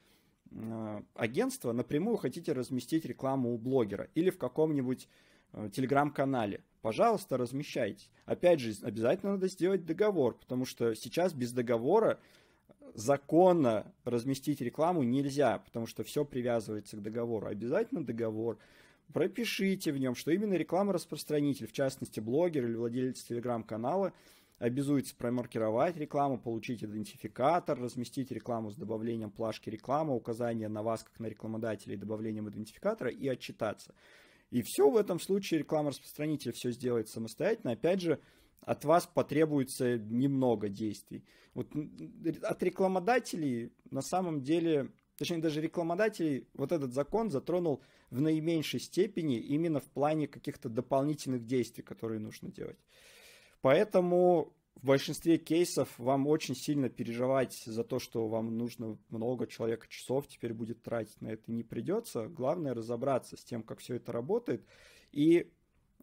B: а, агентства напрямую хотите разместить рекламу у блогера или в каком-нибудь а, телеграм-канале, пожалуйста, размещайтесь. Опять же, обязательно надо сделать договор, потому что сейчас без договора э, законно разместить рекламу нельзя, потому что все привязывается к договору. Обязательно договор. Пропишите в нем, что именно реклама-распространитель, в частности блогер или владелец телеграм-канала, обязуется промаркировать рекламу, получить идентификатор, разместить рекламу с добавлением плашки рекламы, указание на вас как на рекламодателя и добавлением идентификатора и отчитаться. И все в этом случае реклама-распространитель все сделает самостоятельно. Опять же, от вас потребуется немного действий. Вот от рекламодателей на самом деле, точнее даже рекламодателей, вот этот закон затронул в наименьшей степени именно в плане каких-то дополнительных действий, которые нужно делать. Поэтому в большинстве кейсов вам очень сильно переживать за то, что вам нужно много человека часов теперь будет тратить на это не придется. Главное разобраться с тем, как все это работает и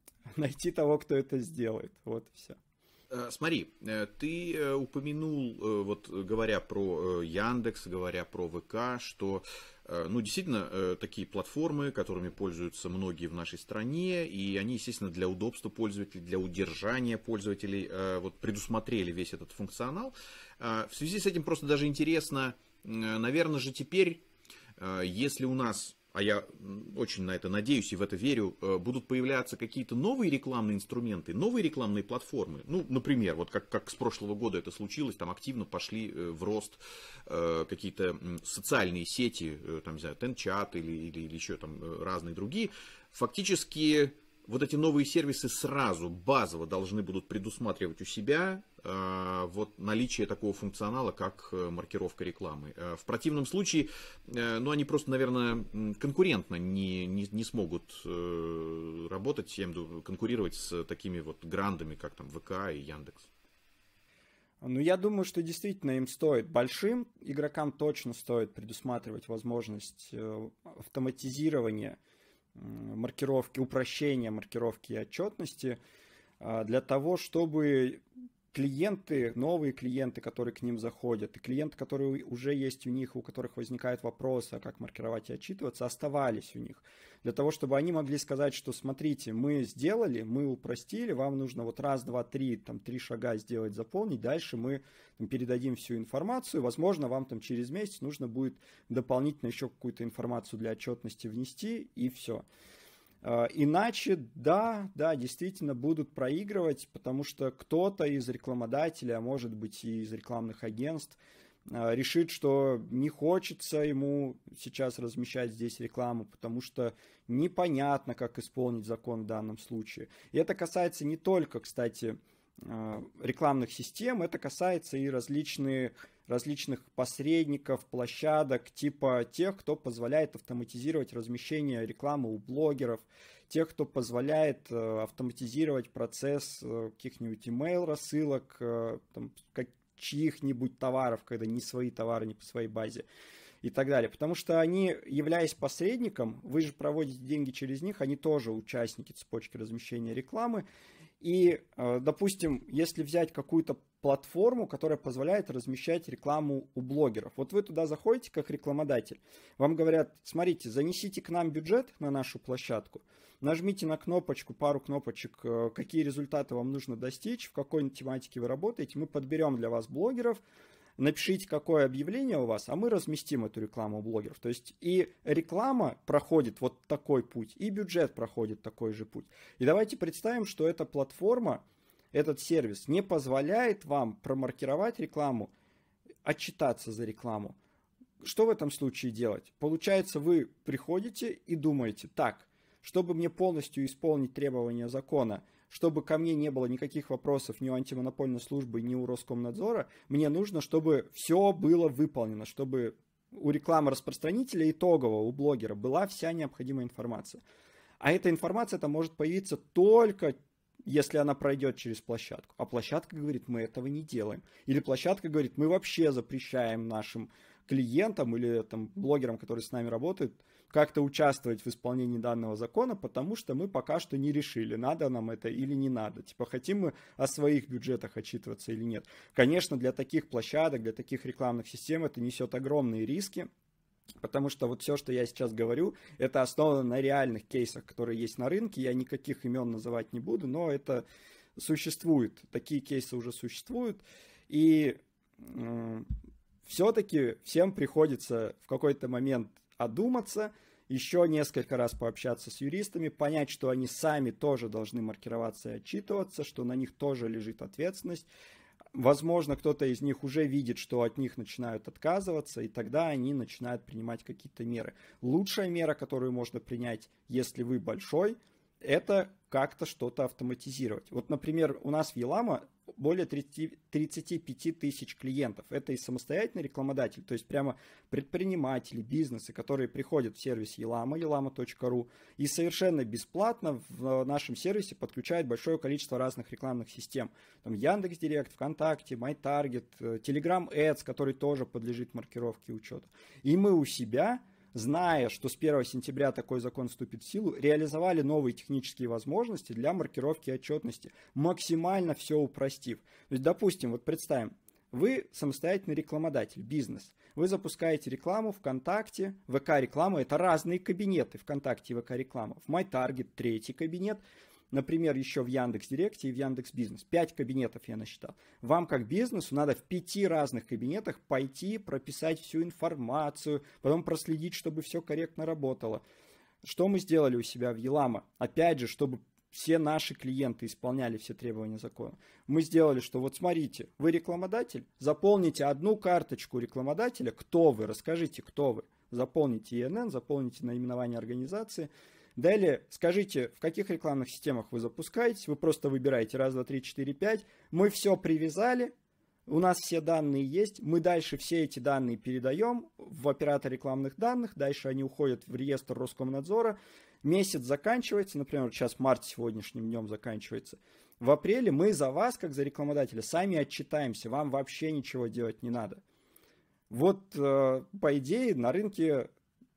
B: [LAUGHS] найти того, кто это сделает. Вот и все.
A: Э, смотри, э, ты э, упомянул, вот говоря про Яндекс, говоря про ВК, что ну, действительно, такие платформы, которыми пользуются многие в нашей стране, и они, естественно, для удобства пользователей, для удержания пользователей вот, предусмотрели весь этот функционал. В связи с этим просто даже интересно, наверное же теперь, если у нас а я очень на это надеюсь и в это верю, э, будут появляться какие-то новые рекламные инструменты, новые рекламные платформы. Ну, например, вот как, как с прошлого года это случилось, там активно пошли э, в рост э, какие-то социальные сети, там, не знаю, Тенчат или, или, или еще там разные другие. Фактически вот эти новые сервисы сразу, базово должны будут предусматривать у себя э, вот наличие такого функционала, как э, маркировка рекламы. Э, в противном случае, э, ну, они просто, наверное, конкурентно не, не, не смогут э, работать, я имею в виду, конкурировать с такими вот грандами, как там ВК и Яндекс.
B: Ну, я думаю, что действительно им стоит, большим игрокам точно стоит предусматривать возможность э, автоматизирования маркировки, упрощения маркировки и отчетности а, для того, чтобы клиенты, новые клиенты, которые к ним заходят, и клиенты, которые уже есть у них, у которых возникают вопросы, а как маркировать и отчитываться, оставались у них для того, чтобы они могли сказать, что смотрите, мы сделали, мы упростили, вам нужно вот раз, два, три, там три шага сделать, заполнить, дальше мы там, передадим всю информацию, возможно, вам там через месяц нужно будет дополнительно еще какую-то информацию для отчетности внести и все. А, иначе, да, да, действительно будут проигрывать, потому что кто-то из рекламодателя, а может быть и из рекламных агентств, а, решит, что не хочется ему сейчас размещать здесь рекламу, потому что непонятно, как исполнить закон в данном случае. И это касается не только, кстати, а, рекламных систем, это касается и различные, различных посредников, площадок, типа тех, кто позволяет автоматизировать размещение рекламы у блогеров, тех, кто позволяет э, автоматизировать процесс э, каких-нибудь email рассылок, э, там, как, чьих-нибудь товаров, когда не свои товары, не по своей базе и так далее. Потому что они, являясь посредником, вы же проводите деньги через них, они тоже участники цепочки размещения рекламы, и, э, допустим, если взять какую-то платформу, которая позволяет размещать рекламу у блогеров. Вот вы туда заходите как рекламодатель, вам говорят, смотрите, занесите к нам бюджет на нашу площадку, нажмите на кнопочку, пару кнопочек, э, какие результаты вам нужно достичь, в какой тематике вы работаете, мы подберем для вас блогеров, напишите, какое объявление у вас, а мы разместим эту рекламу у блогеров. То есть и реклама проходит вот такой путь, и бюджет проходит такой же путь. И давайте представим, что эта платформа, этот сервис не позволяет вам промаркировать рекламу, отчитаться за рекламу. Что в этом случае делать? Получается, вы приходите и думаете, так, чтобы мне полностью исполнить требования закона – чтобы ко мне не было никаких вопросов ни у антимонопольной службы, ни у Роскомнадзора, мне нужно, чтобы все было выполнено, чтобы у рекламы распространителя итогового, у блогера, была вся необходимая информация. А эта информация там может появиться только если она пройдет через площадку. А площадка говорит, мы этого не делаем. Или площадка говорит, мы вообще запрещаем нашим клиентам или там блогерам, которые с нами работают, как-то участвовать в исполнении данного закона, потому что мы пока что не решили, надо нам это или не надо. Типа, хотим мы о своих бюджетах отчитываться или нет. Конечно, для таких площадок, для таких рекламных систем это несет огромные риски, Потому что вот все, что я сейчас говорю, это основано на реальных кейсах, которые есть на рынке. Я никаких имен называть не буду, но это существует. Такие кейсы уже существуют. И э, все-таки всем приходится в какой-то момент одуматься – еще несколько раз пообщаться с юристами, понять, что они сами тоже должны маркироваться и отчитываться, что на них тоже лежит ответственность. Возможно, кто-то из них уже видит, что от них начинают отказываться, и тогда они начинают принимать какие-то меры. Лучшая мера, которую можно принять, если вы большой – это как-то что-то автоматизировать. Вот, например, у нас в Елама более 30, 35 тысяч клиентов. Это и самостоятельный рекламодатель, то есть прямо предприниматели, бизнесы, которые приходят в сервис Елама, елама.ру, и совершенно бесплатно в нашем сервисе подключают большое количество разных рекламных систем. Там Директ, ВКонтакте, MyTarget, э, Telegram Ads, который тоже подлежит маркировке учета. И мы у себя зная, что с 1 сентября такой закон вступит в силу, реализовали новые технические возможности для маркировки отчетности, максимально все упростив. То есть, допустим, вот представим, вы самостоятельный рекламодатель, бизнес. Вы запускаете рекламу ВКонтакте, ВК-реклама, это разные кабинеты ВКонтакте и ВК-реклама. В MyTarget третий кабинет – например, еще в Яндекс Директе и в Яндекс Бизнес. Пять кабинетов я насчитал. Вам как бизнесу надо в пяти разных кабинетах пойти, прописать всю информацию, потом проследить, чтобы все корректно работало. Что мы сделали у себя в Елама? Опять же, чтобы все наши клиенты исполняли все требования закона. Мы сделали, что вот смотрите, вы рекламодатель, заполните одну карточку рекламодателя, кто вы, расскажите, кто вы. Заполните ИНН, заполните наименование организации – Далее скажите, в каких рекламных системах вы запускаетесь, вы просто выбираете раз, два, три, четыре, пять. Мы все привязали, у нас все данные есть, мы дальше все эти данные передаем в оператор рекламных данных, дальше они уходят в реестр Роскомнадзора, месяц заканчивается, например, сейчас март сегодняшним днем заканчивается, в апреле мы за вас, как за рекламодателя, сами отчитаемся, вам вообще ничего делать не надо. Вот, э, по идее, на рынке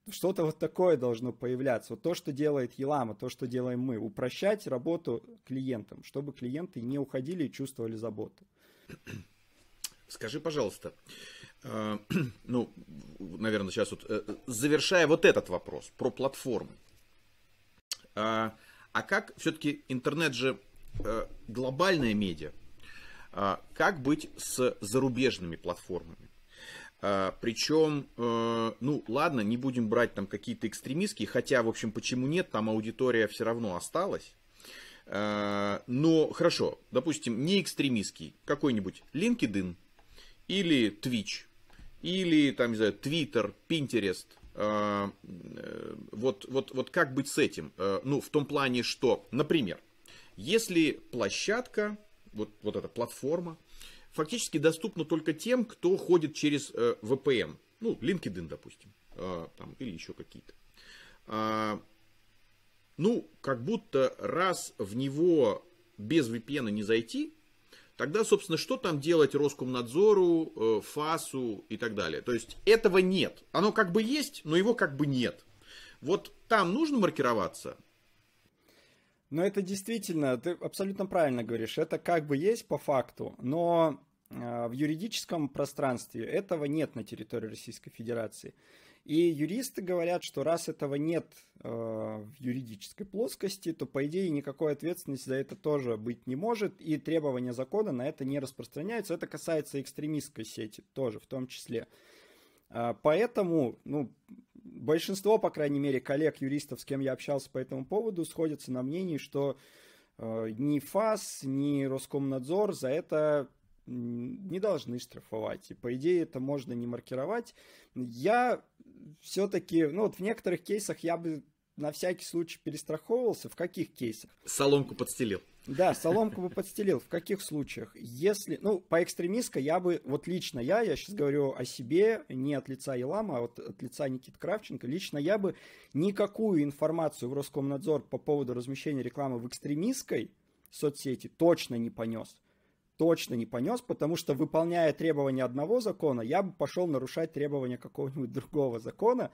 B: что-то вот такое должно появляться. Вот то, что делает Елама, то, что делаем мы. Упрощать работу клиентам, чтобы клиенты не уходили и чувствовали заботу.
A: Скажи, пожалуйста, э, [CLEARS THROAT] ну, наверное, сейчас вот, э, завершая вот этот вопрос про платформы. А, а как все-таки интернет же э, глобальная медиа? А как быть с зарубежными платформами? А, причем, э, ну ладно, не будем брать там какие-то экстремистские, хотя, в общем, почему нет, там аудитория все равно осталась. А, но хорошо, допустим, не экстремистский, какой-нибудь LinkedIn или Twitch, или там, не знаю, Twitter, Pinterest. А, э, вот, вот, вот как быть с этим? Э, ну, в том плане, что, например, если площадка, вот, вот эта платформа, фактически доступно только тем, кто ходит через э, VPN. Ну, LinkedIn, допустим, э, там, или еще какие-то. А, ну, как будто раз в него без VPN не зайти, тогда, собственно, что там делать Роскомнадзору, э, ФАСу и так далее. То есть этого нет. Оно как бы есть, но его как бы нет. Вот там нужно маркироваться,
B: но это действительно, ты абсолютно правильно говоришь, это как бы есть по факту, но э, в юридическом пространстве этого нет на территории Российской Федерации. И юристы говорят, что раз этого нет э, в юридической плоскости, то по идее никакой ответственности за это тоже быть не может, и требования закона на это не распространяются. Это касается экстремистской сети тоже в том числе. А, поэтому, ну, большинство, по крайней мере, коллег-юристов, с кем я общался по этому поводу, сходятся на мнении, что э, ни ФАС, ни Роскомнадзор за это не должны штрафовать. И по идее это можно не маркировать. Я все-таки, ну вот в некоторых кейсах я бы на всякий случай перестраховывался, в каких кейсах? Соломку подстелил. Да, соломку бы подстелил. В каких случаях? Если, ну, по экстремистка я бы, вот лично я, я сейчас говорю о себе, не от лица Елама, а вот от лица Никиты Кравченко, лично я бы никакую информацию в Роскомнадзор по поводу размещения рекламы в экстремистской соцсети точно не понес точно не понес, потому что, выполняя требования одного закона, я бы пошел нарушать требования какого-нибудь другого закона.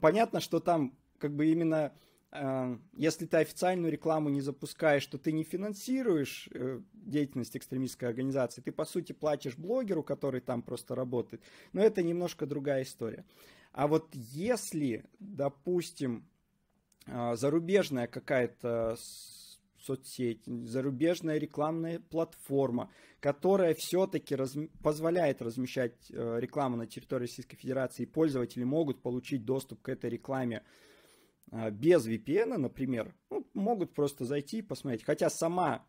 B: Понятно, что там как бы именно э, если ты официальную рекламу не запускаешь, то ты не финансируешь э, деятельность экстремистской организации, ты, по сути, платишь блогеру, который там просто работает. Но это немножко другая история. А вот если, допустим, э, зарубежная какая-то соцсеть, зарубежная рекламная платформа, которая все-таки раз... позволяет размещать рекламу на территории Российской Федерации, и пользователи могут получить доступ к этой рекламе а, без VPN, например, ну, могут просто зайти и посмотреть. Хотя сама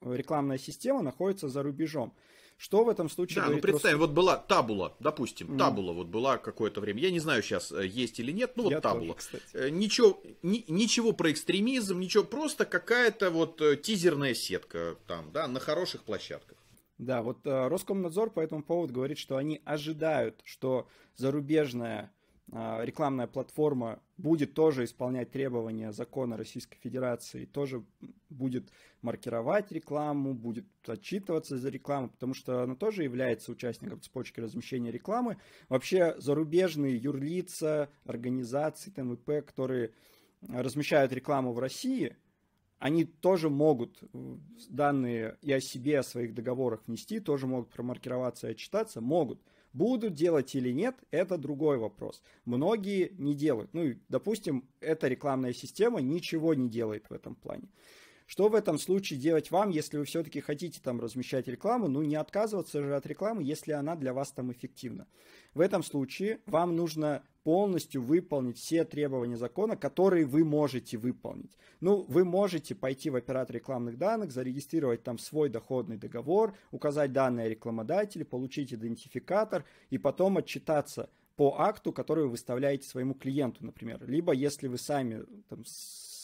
B: рекламная система находится за рубежом. Что в этом случае? Да, ну представим, Рос...
A: вот была табула, допустим, mm. табула вот была какое-то время. Я не знаю сейчас э, есть или нет, ну вот Я табула. Тоже, кстати. Э, ничего, ни, ничего про экстремизм, ничего просто какая-то вот э, тизерная сетка там, да, на хороших площадках.
B: Да, вот Роскомнадзор по этому поводу говорит, что они ожидают, что зарубежная а, рекламная платформа будет тоже исполнять требования закона Российской Федерации, тоже будет маркировать рекламу, будет отчитываться за рекламу, потому что она тоже является участником цепочки размещения рекламы. Вообще зарубежные юрлица, организации, там, ИП, которые размещают рекламу в России, они тоже могут э, данные и о себе, о своих договорах внести, тоже могут промаркироваться и отчитаться, могут – Будут делать или нет, это другой вопрос. Многие не делают. Ну, допустим, эта рекламная система ничего не делает в этом плане. Что в этом случае делать вам, если вы все-таки хотите там размещать рекламу? Ну, не отказываться же от рекламы, если она для вас там эффективна. В этом случае вам нужно полностью выполнить все требования закона, которые вы можете выполнить. Ну, вы можете пойти в оператор рекламных данных, зарегистрировать там свой доходный договор, указать данные рекламодателя, получить идентификатор и потом отчитаться по акту, который вы выставляете своему клиенту, например. Либо если вы сами там,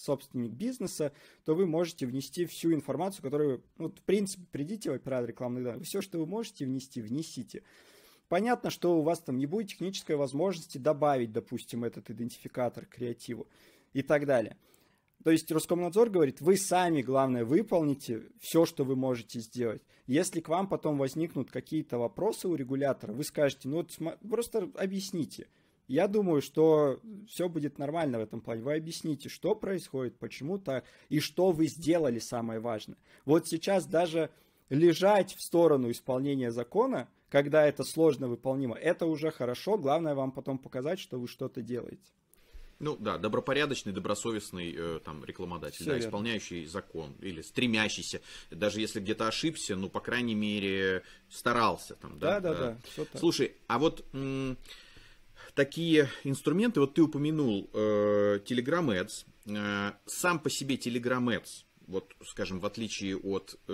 B: собственник бизнеса, то вы можете внести всю информацию, которую, ну, в принципе, придите в оператор рекламных данных, все, что вы можете внести, внесите. Понятно, что у вас там не будет технической возможности добавить, допустим, этот идентификатор к креативу и так далее. То есть Роскомнадзор говорит, вы сами, главное, выполните все, что вы можете сделать. Если к вам потом возникнут какие-то вопросы у регулятора, вы скажете, ну вот просто объясните – я думаю, что все будет нормально в этом плане. Вы объясните, что происходит, почему так, и что вы сделали самое важное. Вот сейчас даже лежать в сторону исполнения закона, когда это сложно выполнимо, это уже хорошо. Главное вам потом показать, что вы что-то делаете.
A: Ну да, добропорядочный, добросовестный э, там рекламодатель, да, исполняющий закон или стремящийся, даже если где-то ошибся, ну по крайней мере старался там, да. Да, да, да. да. Слушай, а вот такие инструменты, вот ты упомянул э, Telegram Ads, э, сам по себе Telegram Ads, вот, скажем, в отличие от э,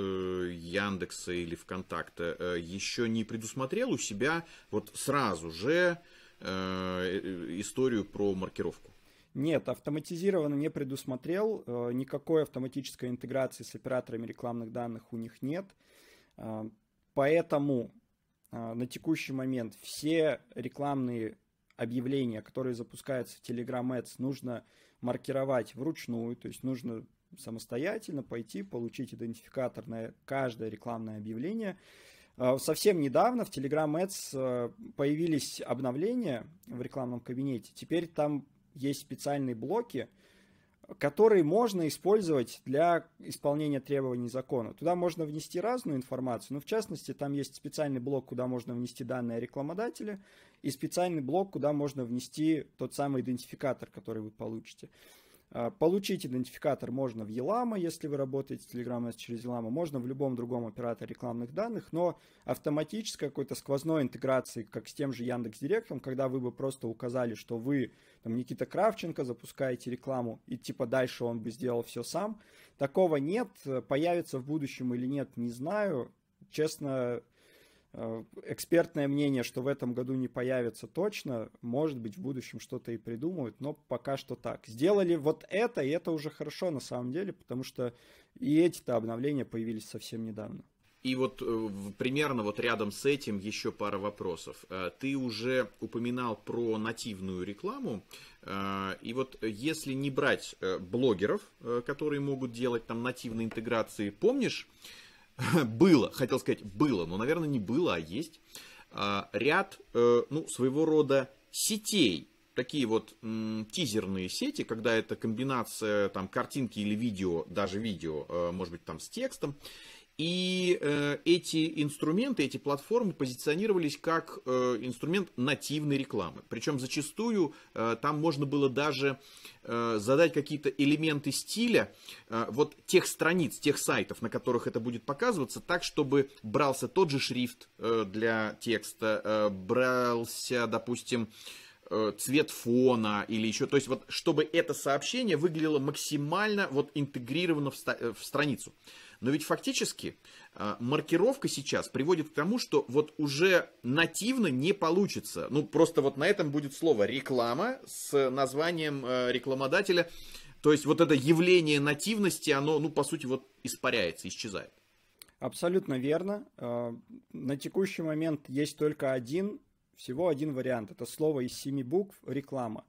A: Яндекса или ВКонтакта, э, еще не предусмотрел у себя вот сразу же э, историю про маркировку?
B: Нет, автоматизированно не предусмотрел. Э, никакой автоматической интеграции с операторами рекламных данных у них нет. Э, поэтому э, на текущий момент все рекламные объявления, которые запускаются в Telegram Ads, нужно маркировать вручную, то есть нужно самостоятельно пойти, получить идентификатор на каждое рекламное объявление. А, совсем недавно в Telegram Ads а, появились обновления в рекламном кабинете. Теперь там есть специальные блоки – который можно использовать для исполнения требований закона. Туда можно внести разную информацию, но в частности там есть специальный блок, куда можно внести данные о рекламодателе, и специальный блок, куда можно внести тот самый идентификатор, который вы получите. А, получить идентификатор можно в Елама, если вы работаете с Telegram через Елама, можно в любом другом операторе рекламных данных, но автоматической какой-то сквозной интеграции, как с тем же Яндекс Директом, когда вы бы просто указали, что вы, там, Никита Кравченко, запускаете рекламу, и типа дальше он бы сделал все сам, такого нет, появится в будущем или нет, не знаю, честно, Э, экспертное мнение, что в этом году не появится точно, может быть, в будущем что-то и придумают, но пока что так. Сделали вот это, и это уже хорошо на самом деле, потому что и эти-то обновления появились совсем недавно.
A: И вот э, примерно вот рядом с этим еще пара вопросов. Э, ты уже упоминал про нативную рекламу. И вот если не брать блогеров, которые могут делать там нативные интеграции, помнишь, [LAUGHS] было, хотел сказать было, но, наверное, не было, а есть а, ряд э, ну, своего рода сетей, такие вот м, тизерные сети, когда это комбинация там картинки или видео, даже видео, э, может быть там с текстом, и э, эти инструменты, эти платформы позиционировались как э, инструмент нативной рекламы. Причем зачастую э, там можно было даже э, задать какие-то элементы стиля э, вот тех страниц, тех сайтов, на которых это будет показываться, так, чтобы брался тот же шрифт э, для текста, э, брался, допустим, э, цвет фона или еще, то есть вот чтобы это сообщение выглядело максимально вот интегрировано в, ста- э, в страницу. Но ведь фактически а, маркировка сейчас приводит к тому, что вот уже нативно не получится. Ну, просто вот на этом будет слово реклама с названием э, рекламодателя. То есть вот это явление нативности, оно, ну, по сути, вот испаряется, исчезает.
B: Абсолютно верно. Э, на текущий момент есть только один, всего один вариант. Это слово из семи букв «реклама»,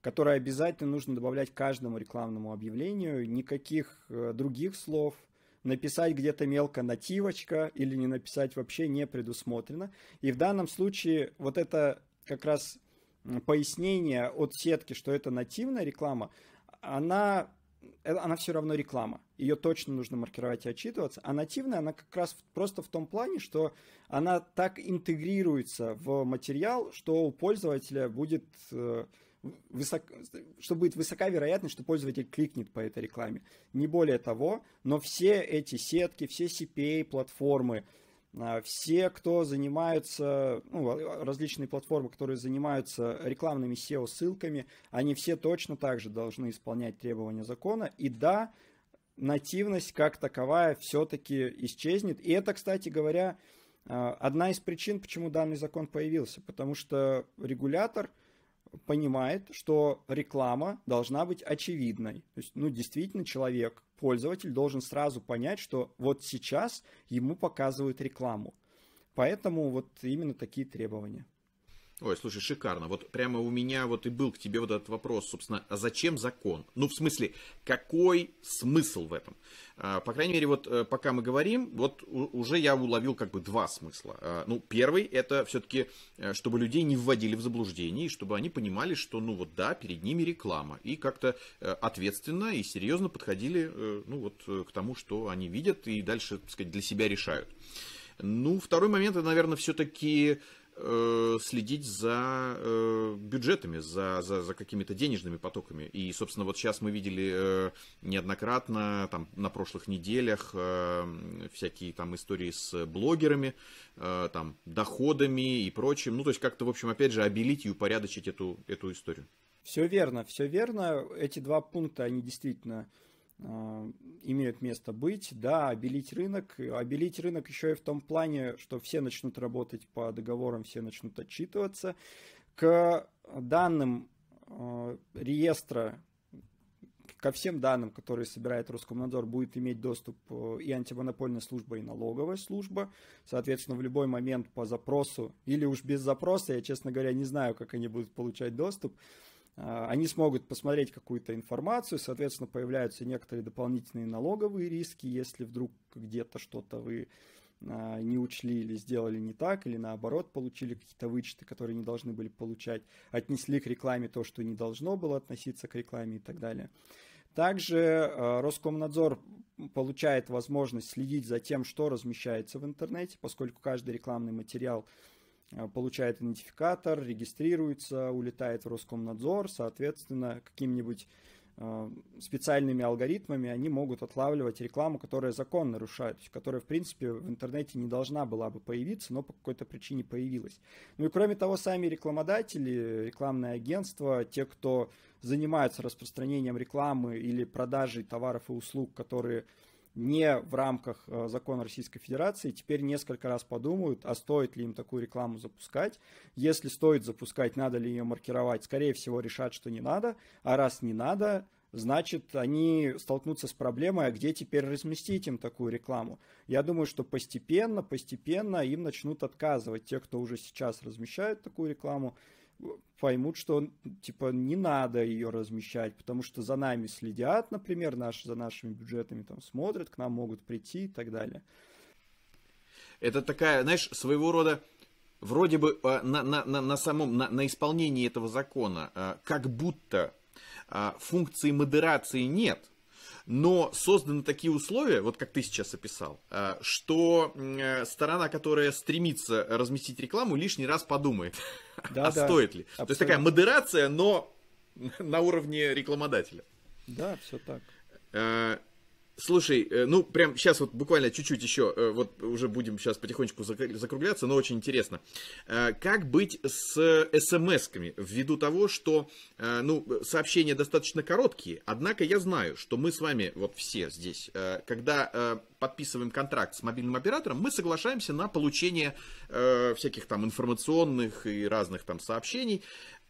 B: которое обязательно нужно добавлять каждому рекламному объявлению. Никаких э, других слов, написать где-то мелко нативочка или не написать вообще не предусмотрено. И в данном случае вот это как раз пояснение от сетки, что это нативная реклама, она э, она все равно реклама. Ее точно нужно маркировать и отчитываться. А нативная, она как раз просто в том плане, что она так интегрируется в материал, что у пользователя будет э, высок, что будет высока вероятность, что пользователь кликнет по этой рекламе. Не более того, но все эти сетки, все CPA-платформы, а, все, кто занимаются, ну, а, различные платформы, которые занимаются рекламными SEO-ссылками, они все точно так же должны исполнять требования закона. И да, нативность как таковая все-таки исчезнет. И это, кстати говоря, а, одна из причин, почему данный закон появился. Потому что регулятор – понимает, что реклама должна быть очевидной. То есть, ну, действительно, человек, пользователь должен сразу понять, что вот сейчас ему показывают рекламу. Поэтому вот именно такие требования. Ой,
A: слушай, шикарно. Вот прямо у меня вот и был к тебе вот этот вопрос, собственно, а зачем закон? Ну, в смысле, какой смысл в этом? А, по крайней мере, вот э, пока мы говорим, вот уже я уловил как бы два смысла. А, ну, первый, это все-таки, э, чтобы людей не вводили в заблуждение, и чтобы они понимали, что, ну вот да, перед ними реклама, и как-то э, ответственно и серьезно подходили, ну вот, к тому, что они видят, и дальше, так сказать, для себя решают. Ну, второй момент, это, наверное, все-таки э, следить за э, бюджетами, за, за, за какими-то денежными потоками. И, собственно, вот сейчас мы видели э, неоднократно там, на прошлых неделях э, всякие там истории с блогерами, э, там, доходами и прочим. Ну, то есть как-то, в общем, опять же, обелить и упорядочить эту, эту историю.
B: Все верно, все верно. Эти два пункта, они действительно Э, имеют место быть, да, обелить рынок, обелить рынок еще и в том плане, что все начнут работать по договорам, все начнут отчитываться. К данным э, реестра, ко всем данным, которые собирает Роскомнадзор, будет иметь доступ э, и антимонопольная служба, и налоговая служба. Соответственно, в любой момент по запросу, или уж без запроса, я, честно говоря, не знаю, как они будут получать доступ, э, а, они смогут посмотреть какую-то информацию, соответственно, появляются некоторые дополнительные налоговые риски, если вдруг где-то что-то вы а, не учли или сделали не так, или наоборот получили какие-то вычеты, которые не должны были получать, отнесли к рекламе то, что не должно было относиться к рекламе и так далее. Также а, Роскомнадзор получает возможность следить за тем, что размещается в интернете, поскольку каждый рекламный материал – а, получает идентификатор, регистрируется, улетает в Роскомнадзор, соответственно, какими нибудь а, специальными алгоритмами они могут отлавливать рекламу, которая закон нарушает, которая, в принципе, в интернете не должна была бы появиться, но по какой-то причине появилась. Ну и кроме того, сами рекламодатели, рекламные агентства, те, кто занимается распространением рекламы или продажей товаров и услуг, которые не в рамках э, закона Российской Федерации, теперь несколько раз подумают, а стоит ли им такую рекламу запускать. Если стоит запускать, надо ли ее маркировать, скорее всего решат, что не надо, а раз не надо, значит, они столкнутся с проблемой, а где теперь разместить им такую рекламу. Я думаю, что постепенно, постепенно им начнут отказывать те, кто уже сейчас размещает такую рекламу, поймут, что, типа, не надо ее размещать, потому что за нами следят, например, наши за нашими бюджетами там смотрят, к нам могут прийти и так далее.
A: Это такая, знаешь, своего рода вроде бы а, на, на, на, на самом, на, на исполнении этого закона а, как будто а, функции модерации нет, но созданы такие условия, вот как ты сейчас описал, что э, сторона, которая стремится разместить рекламу, лишний раз подумает да, [LAUGHS] а да, стоит ли? Абсолютно. То есть такая модерация, но [LAUGHS] на уровне рекламодателя.
B: Да, все так.
A: Э, Слушай, э, ну прям сейчас вот буквально чуть-чуть еще, э, вот уже будем сейчас потихонечку закругляться, но очень интересно. Э, как быть с смс-ками? Ввиду того, что, ну, сообщения достаточно короткие, однако я знаю, что мы с вами, вот все здесь, когда подписываем контракт с мобильным оператором, мы соглашаемся на получение всяких там информационных и разных там сообщений,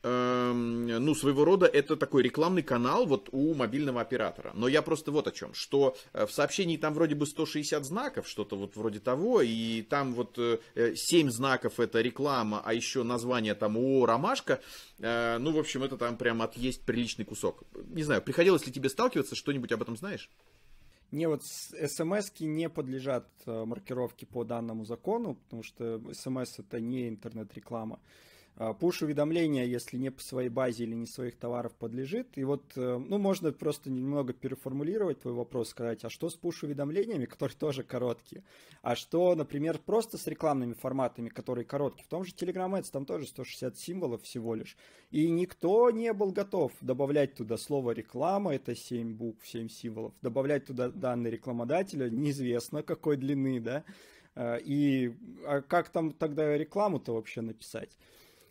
A: Эм, ну, своего рода это такой рекламный канал вот у мобильного оператора. Но я просто вот о чем, что э, в сообщении там вроде бы 160 знаков, что-то вот вроде того, и там вот 7 э, э, знаков это реклама, а еще название там о «Ромашка», ну, в общем, это там прям отъесть приличный кусок. Не знаю, приходилось ли тебе сталкиваться, что-нибудь
B: об этом знаешь? Не, вот смс не подлежат маркировке по данному закону, потому что смс это не интернет-реклама. Uh, а, пуш уведомления, если не по своей базе или не своих товаров подлежит. И вот, э, ну, можно просто немного переформулировать твой вопрос, сказать, а что с пуш-уведомлениями, [LAUGHS] которые тоже короткие? А что, например, просто с рекламными форматами, которые короткие? В том же Telegram Ads там тоже 160 символов всего лишь. И никто не был готов добавлять туда слово реклама, это 7 букв, 7 символов, добавлять туда данные рекламодателя, неизвестно какой длины, да, э, и а как там тогда рекламу-то вообще написать?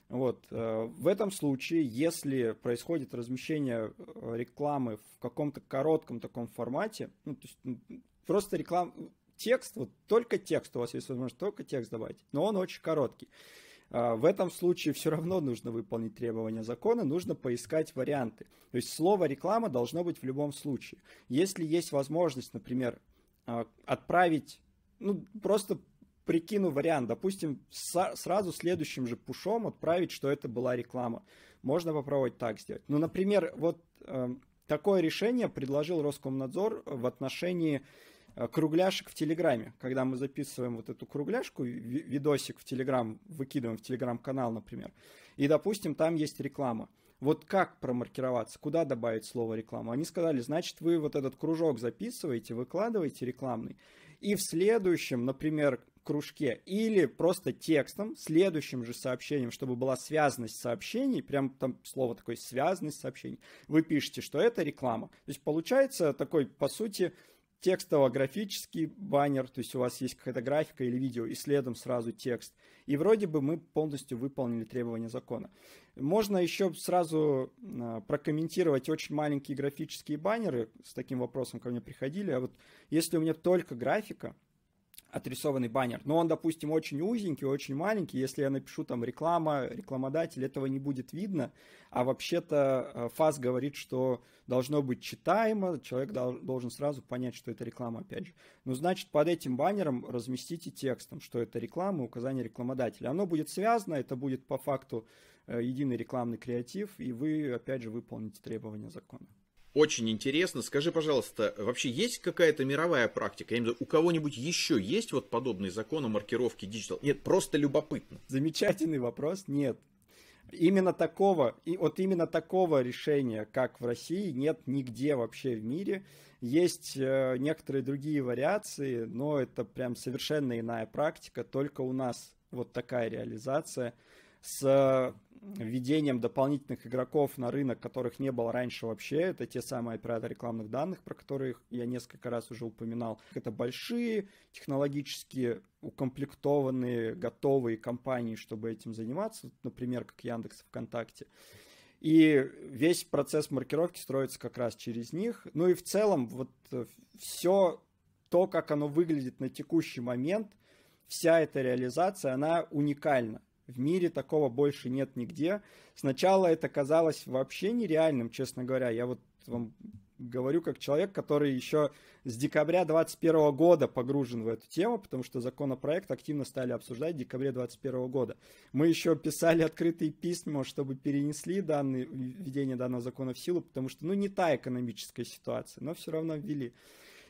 B: Вот. Э, в этом случае, если происходит размещение э, рекламы в каком-то коротком таком формате, ну, то есть просто реклам... текст, вот только текст у вас есть возможность, только текст добавить, но он очень короткий. А, в этом случае все равно нужно выполнить требования закона, нужно поискать варианты. То есть слово реклама должно быть в любом случае. Если есть возможность, например, а, отправить, ну, просто прикину вариант, допустим, сразу следующим же пушом отправить, что это была реклама. Можно попробовать так сделать. Ну, например, вот э, такое решение предложил Роскомнадзор в отношении э, кругляшек в Телеграме. Когда мы записываем вот эту кругляшку, видосик в Телеграм, выкидываем в Телеграм-канал, например, и, допустим, там есть реклама. Вот как промаркироваться, куда добавить слово реклама? Они сказали, значит, вы вот этот кружок записываете, выкладываете рекламный, и в следующем, например, кружке или просто текстом, следующим же сообщением, чтобы была связанность сообщений, прям там слово такое «связанность сообщений», вы пишете, что это реклама. То есть получается такой, по сути, текстово-графический баннер, то есть у вас есть какая-то графика или видео, и следом сразу текст. И вроде бы мы полностью выполнили требования закона. Можно еще сразу а, прокомментировать очень маленькие графические баннеры, с таким вопросом ко мне приходили, а вот если у меня только графика, отрисованный баннер. Но он, допустим, очень узенький, очень маленький. Если я напишу там реклама, рекламодатель, этого не будет видно. А вообще-то э, ФАС говорит, что должно быть читаемо, человек должен сразу понять, что это реклама, опять же. Ну, значит, под этим баннером разместите текстом, что это реклама, указание рекламодателя. Оно будет связано, это будет по факту э, единый рекламный креатив, и вы, опять же, выполните требования закона.
A: Очень интересно. Скажи, пожалуйста, вообще есть какая-то мировая практика? Я не знаю, у кого-нибудь еще есть вот подобный
B: закон о маркировке диджитал? Нет, просто любопытно. Замечательный вопрос. Нет. Именно такого, и вот именно такого решения, как в России, нет нигде вообще в мире. Есть э, некоторые другие вариации, но это прям совершенно иная практика. Только у нас вот такая реализация с э, введением дополнительных игроков на рынок, которых не было раньше вообще. Это те самые операторы рекламных данных, про которых я несколько раз уже упоминал. Это большие, технологически укомплектованные, готовые компании, чтобы этим заниматься. Например, как Яндекс ВКонтакте. И весь процесс маркировки строится как раз через них. Ну и в целом вот э, все то, как оно выглядит на текущий момент, вся эта реализация, она уникальна. В мире такого больше нет нигде. Сначала это казалось вообще нереальным, честно говоря. Я вот вам говорю как человек, который еще с декабря 2021 года погружен в эту тему, потому что законопроект активно стали обсуждать в декабре 2021 года. Мы еще писали открытые письма, чтобы перенесли данные, введение данного закона в силу, потому что ну, не та экономическая ситуация, но все равно ввели.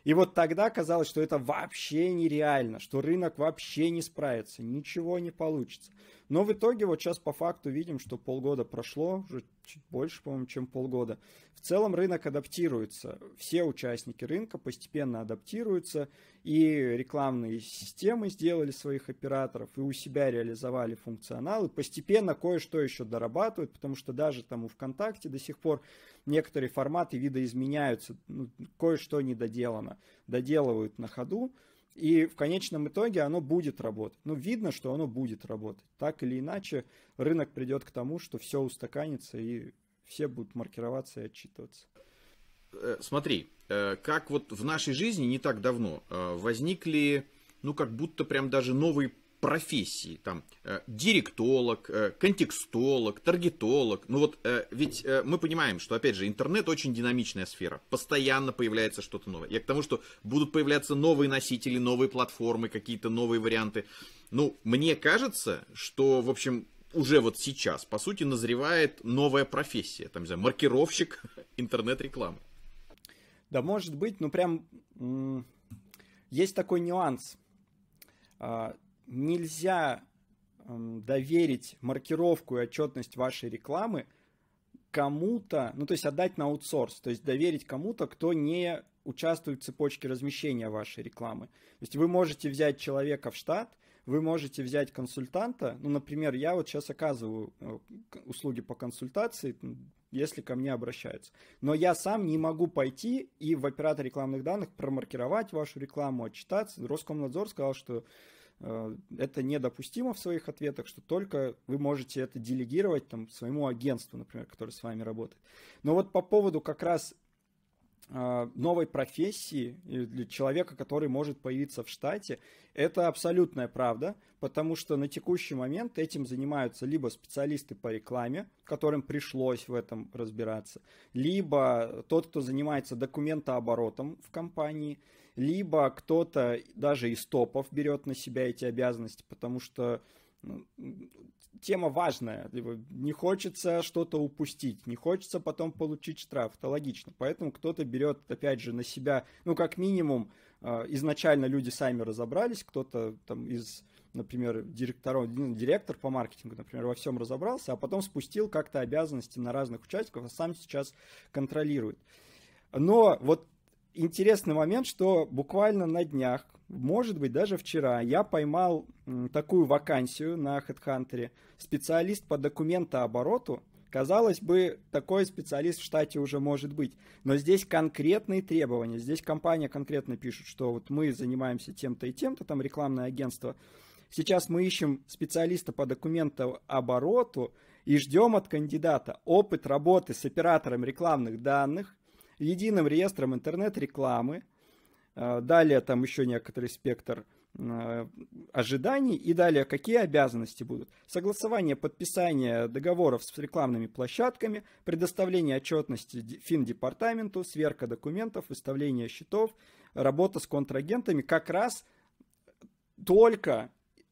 B: И вот тогда казалось, что это вообще нереально, что рынок вообще не справится, ничего не получится. Но в итоге вот сейчас по факту видим, что полгода прошло, уже чуть больше, по-моему, чем полгода. В целом рынок адаптируется, все участники рынка постепенно адаптируются, и рекламные системы сделали своих операторов, и у себя реализовали функционал, и постепенно кое-что еще дорабатывают, потому что даже там у ВКонтакте до сих пор некоторые форматы видоизменяются, ну, кое-что не доделано, доделывают на ходу, и в конечном итоге оно будет работать. Ну, видно, что оно будет работать. Так или иначе, рынок придет к тому, что все устаканится, и все будут маркироваться и отчитываться.
A: Э, смотри, э, как вот в нашей жизни не так давно э, возникли, ну, как будто прям даже новые профессии, там, э, директолог, э, контекстолог, таргетолог. Ну вот, э, ведь э, мы понимаем, что, опять же, интернет очень динамичная сфера. Постоянно появляется что-то новое. Я к тому, что будут появляться новые носители, новые платформы, какие-то новые варианты. Ну, мне кажется, что, в общем, уже вот сейчас, по сути, назревает новая профессия. Там, не знаю, маркировщик [LAUGHS] интернет-рекламы.
B: Да, может быть, но ну, прям есть такой нюанс. А, нельзя доверить маркировку и отчетность вашей рекламы кому-то, ну то есть отдать на аутсорс, то есть доверить кому-то, кто не участвует в цепочке размещения вашей рекламы. То есть вы можете взять человека в штат, вы можете взять консультанта, ну, например, я вот сейчас оказываю э, услуги по консультации, если ко мне обращаются. Но я сам не могу пойти и в оператор рекламных данных промаркировать вашу рекламу, отчитаться. Роскомнадзор сказал, что Э, это недопустимо в своих ответах, что только вы можете это делегировать там, своему агентству, например, который с вами работает. Но вот по поводу как раз э, новой профессии для человека, который может появиться в штате, это абсолютная правда, потому что на текущий момент этим занимаются либо специалисты по рекламе, которым пришлось в этом разбираться, либо тот, кто занимается документооборотом в компании, либо кто-то даже из топов берет на себя эти обязанности, потому что ну, тема важная. Либо не хочется что-то упустить, не хочется потом получить штраф. Это логично. Поэтому кто-то берет, опять же, на себя, ну, как минимум, а, изначально люди сами разобрались, кто-то там из например, директором, ну, директор по маркетингу, например, во всем разобрался, а потом спустил как-то обязанности на разных участников, а сам сейчас контролирует. Но вот интересный момент, что буквально на днях, может быть, даже вчера, я поймал такую вакансию на HeadHunter. Специалист по документообороту. Казалось бы, такой специалист в штате уже может быть. Но здесь конкретные требования. Здесь компания конкретно пишет, что вот мы занимаемся тем-то и тем-то, там рекламное агентство. Сейчас мы ищем специалиста по документообороту и ждем от кандидата опыт работы с оператором рекламных данных – единым реестром интернет-рекламы, а, далее там еще некоторый спектр а, ожиданий и далее какие обязанности будут. Согласование подписания договоров с рекламными площадками, предоставление отчетности финдепартаменту, сверка документов, выставление счетов, работа с контрагентами как раз только,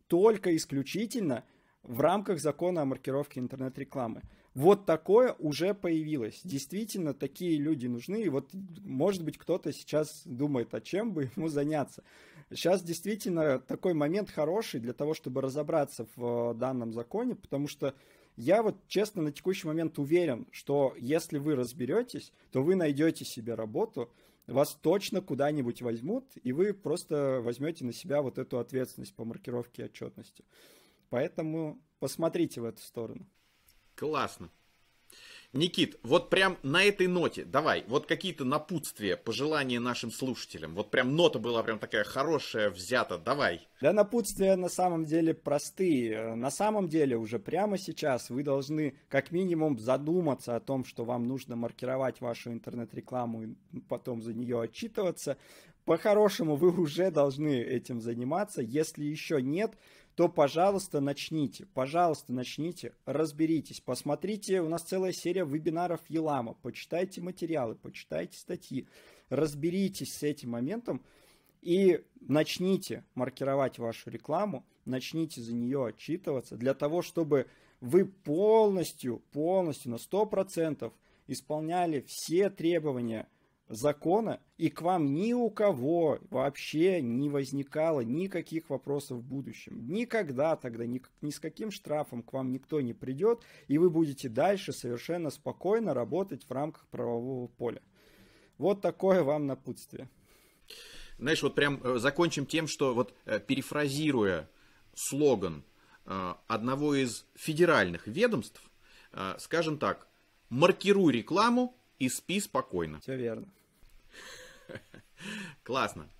B: только исключительно в рамках закона о маркировке интернет-рекламы. Вот такое уже появилось. Действительно, такие люди нужны. И вот, может быть, кто-то сейчас думает, а чем бы ему заняться. Сейчас действительно такой момент хороший для того, чтобы разобраться в э, данном законе, потому что я вот честно на текущий момент уверен, что если вы разберетесь, то вы найдете себе работу, вас точно куда-нибудь возьмут, и вы просто возьмете на себя вот эту ответственность по маркировке и отчетности. Поэтому посмотрите в эту сторону.
A: Классно. Никит, вот прям на этой ноте, давай, вот какие-то напутствия, пожелания нашим слушателям. Вот прям нота была прям такая хорошая, взята, давай.
B: Да, напутствия на самом деле простые. На самом деле уже прямо сейчас вы должны как минимум задуматься о том, что вам нужно маркировать вашу интернет-рекламу и потом за нее отчитываться. По-хорошему вы уже должны этим заниматься. Если еще нет, то, пожалуйста, начните, пожалуйста, начните, разберитесь, посмотрите, у нас целая серия вебинаров Елама, почитайте материалы, почитайте статьи, разберитесь с этим моментом и начните маркировать вашу рекламу, начните за нее отчитываться, для того, чтобы вы полностью, полностью на 100% исполняли все требования закона, и к вам ни у кого вообще не возникало никаких вопросов в будущем. Никогда тогда ни, ни с каким штрафом к вам никто не придет, и вы будете дальше совершенно спокойно работать в рамках правового поля. Вот такое вам напутствие.
A: Знаешь, вот прям э, закончим тем, что вот э, перефразируя слоган э, одного из федеральных ведомств, скажем так, маркируй рекламу и спи спокойно. Все верно. Классно.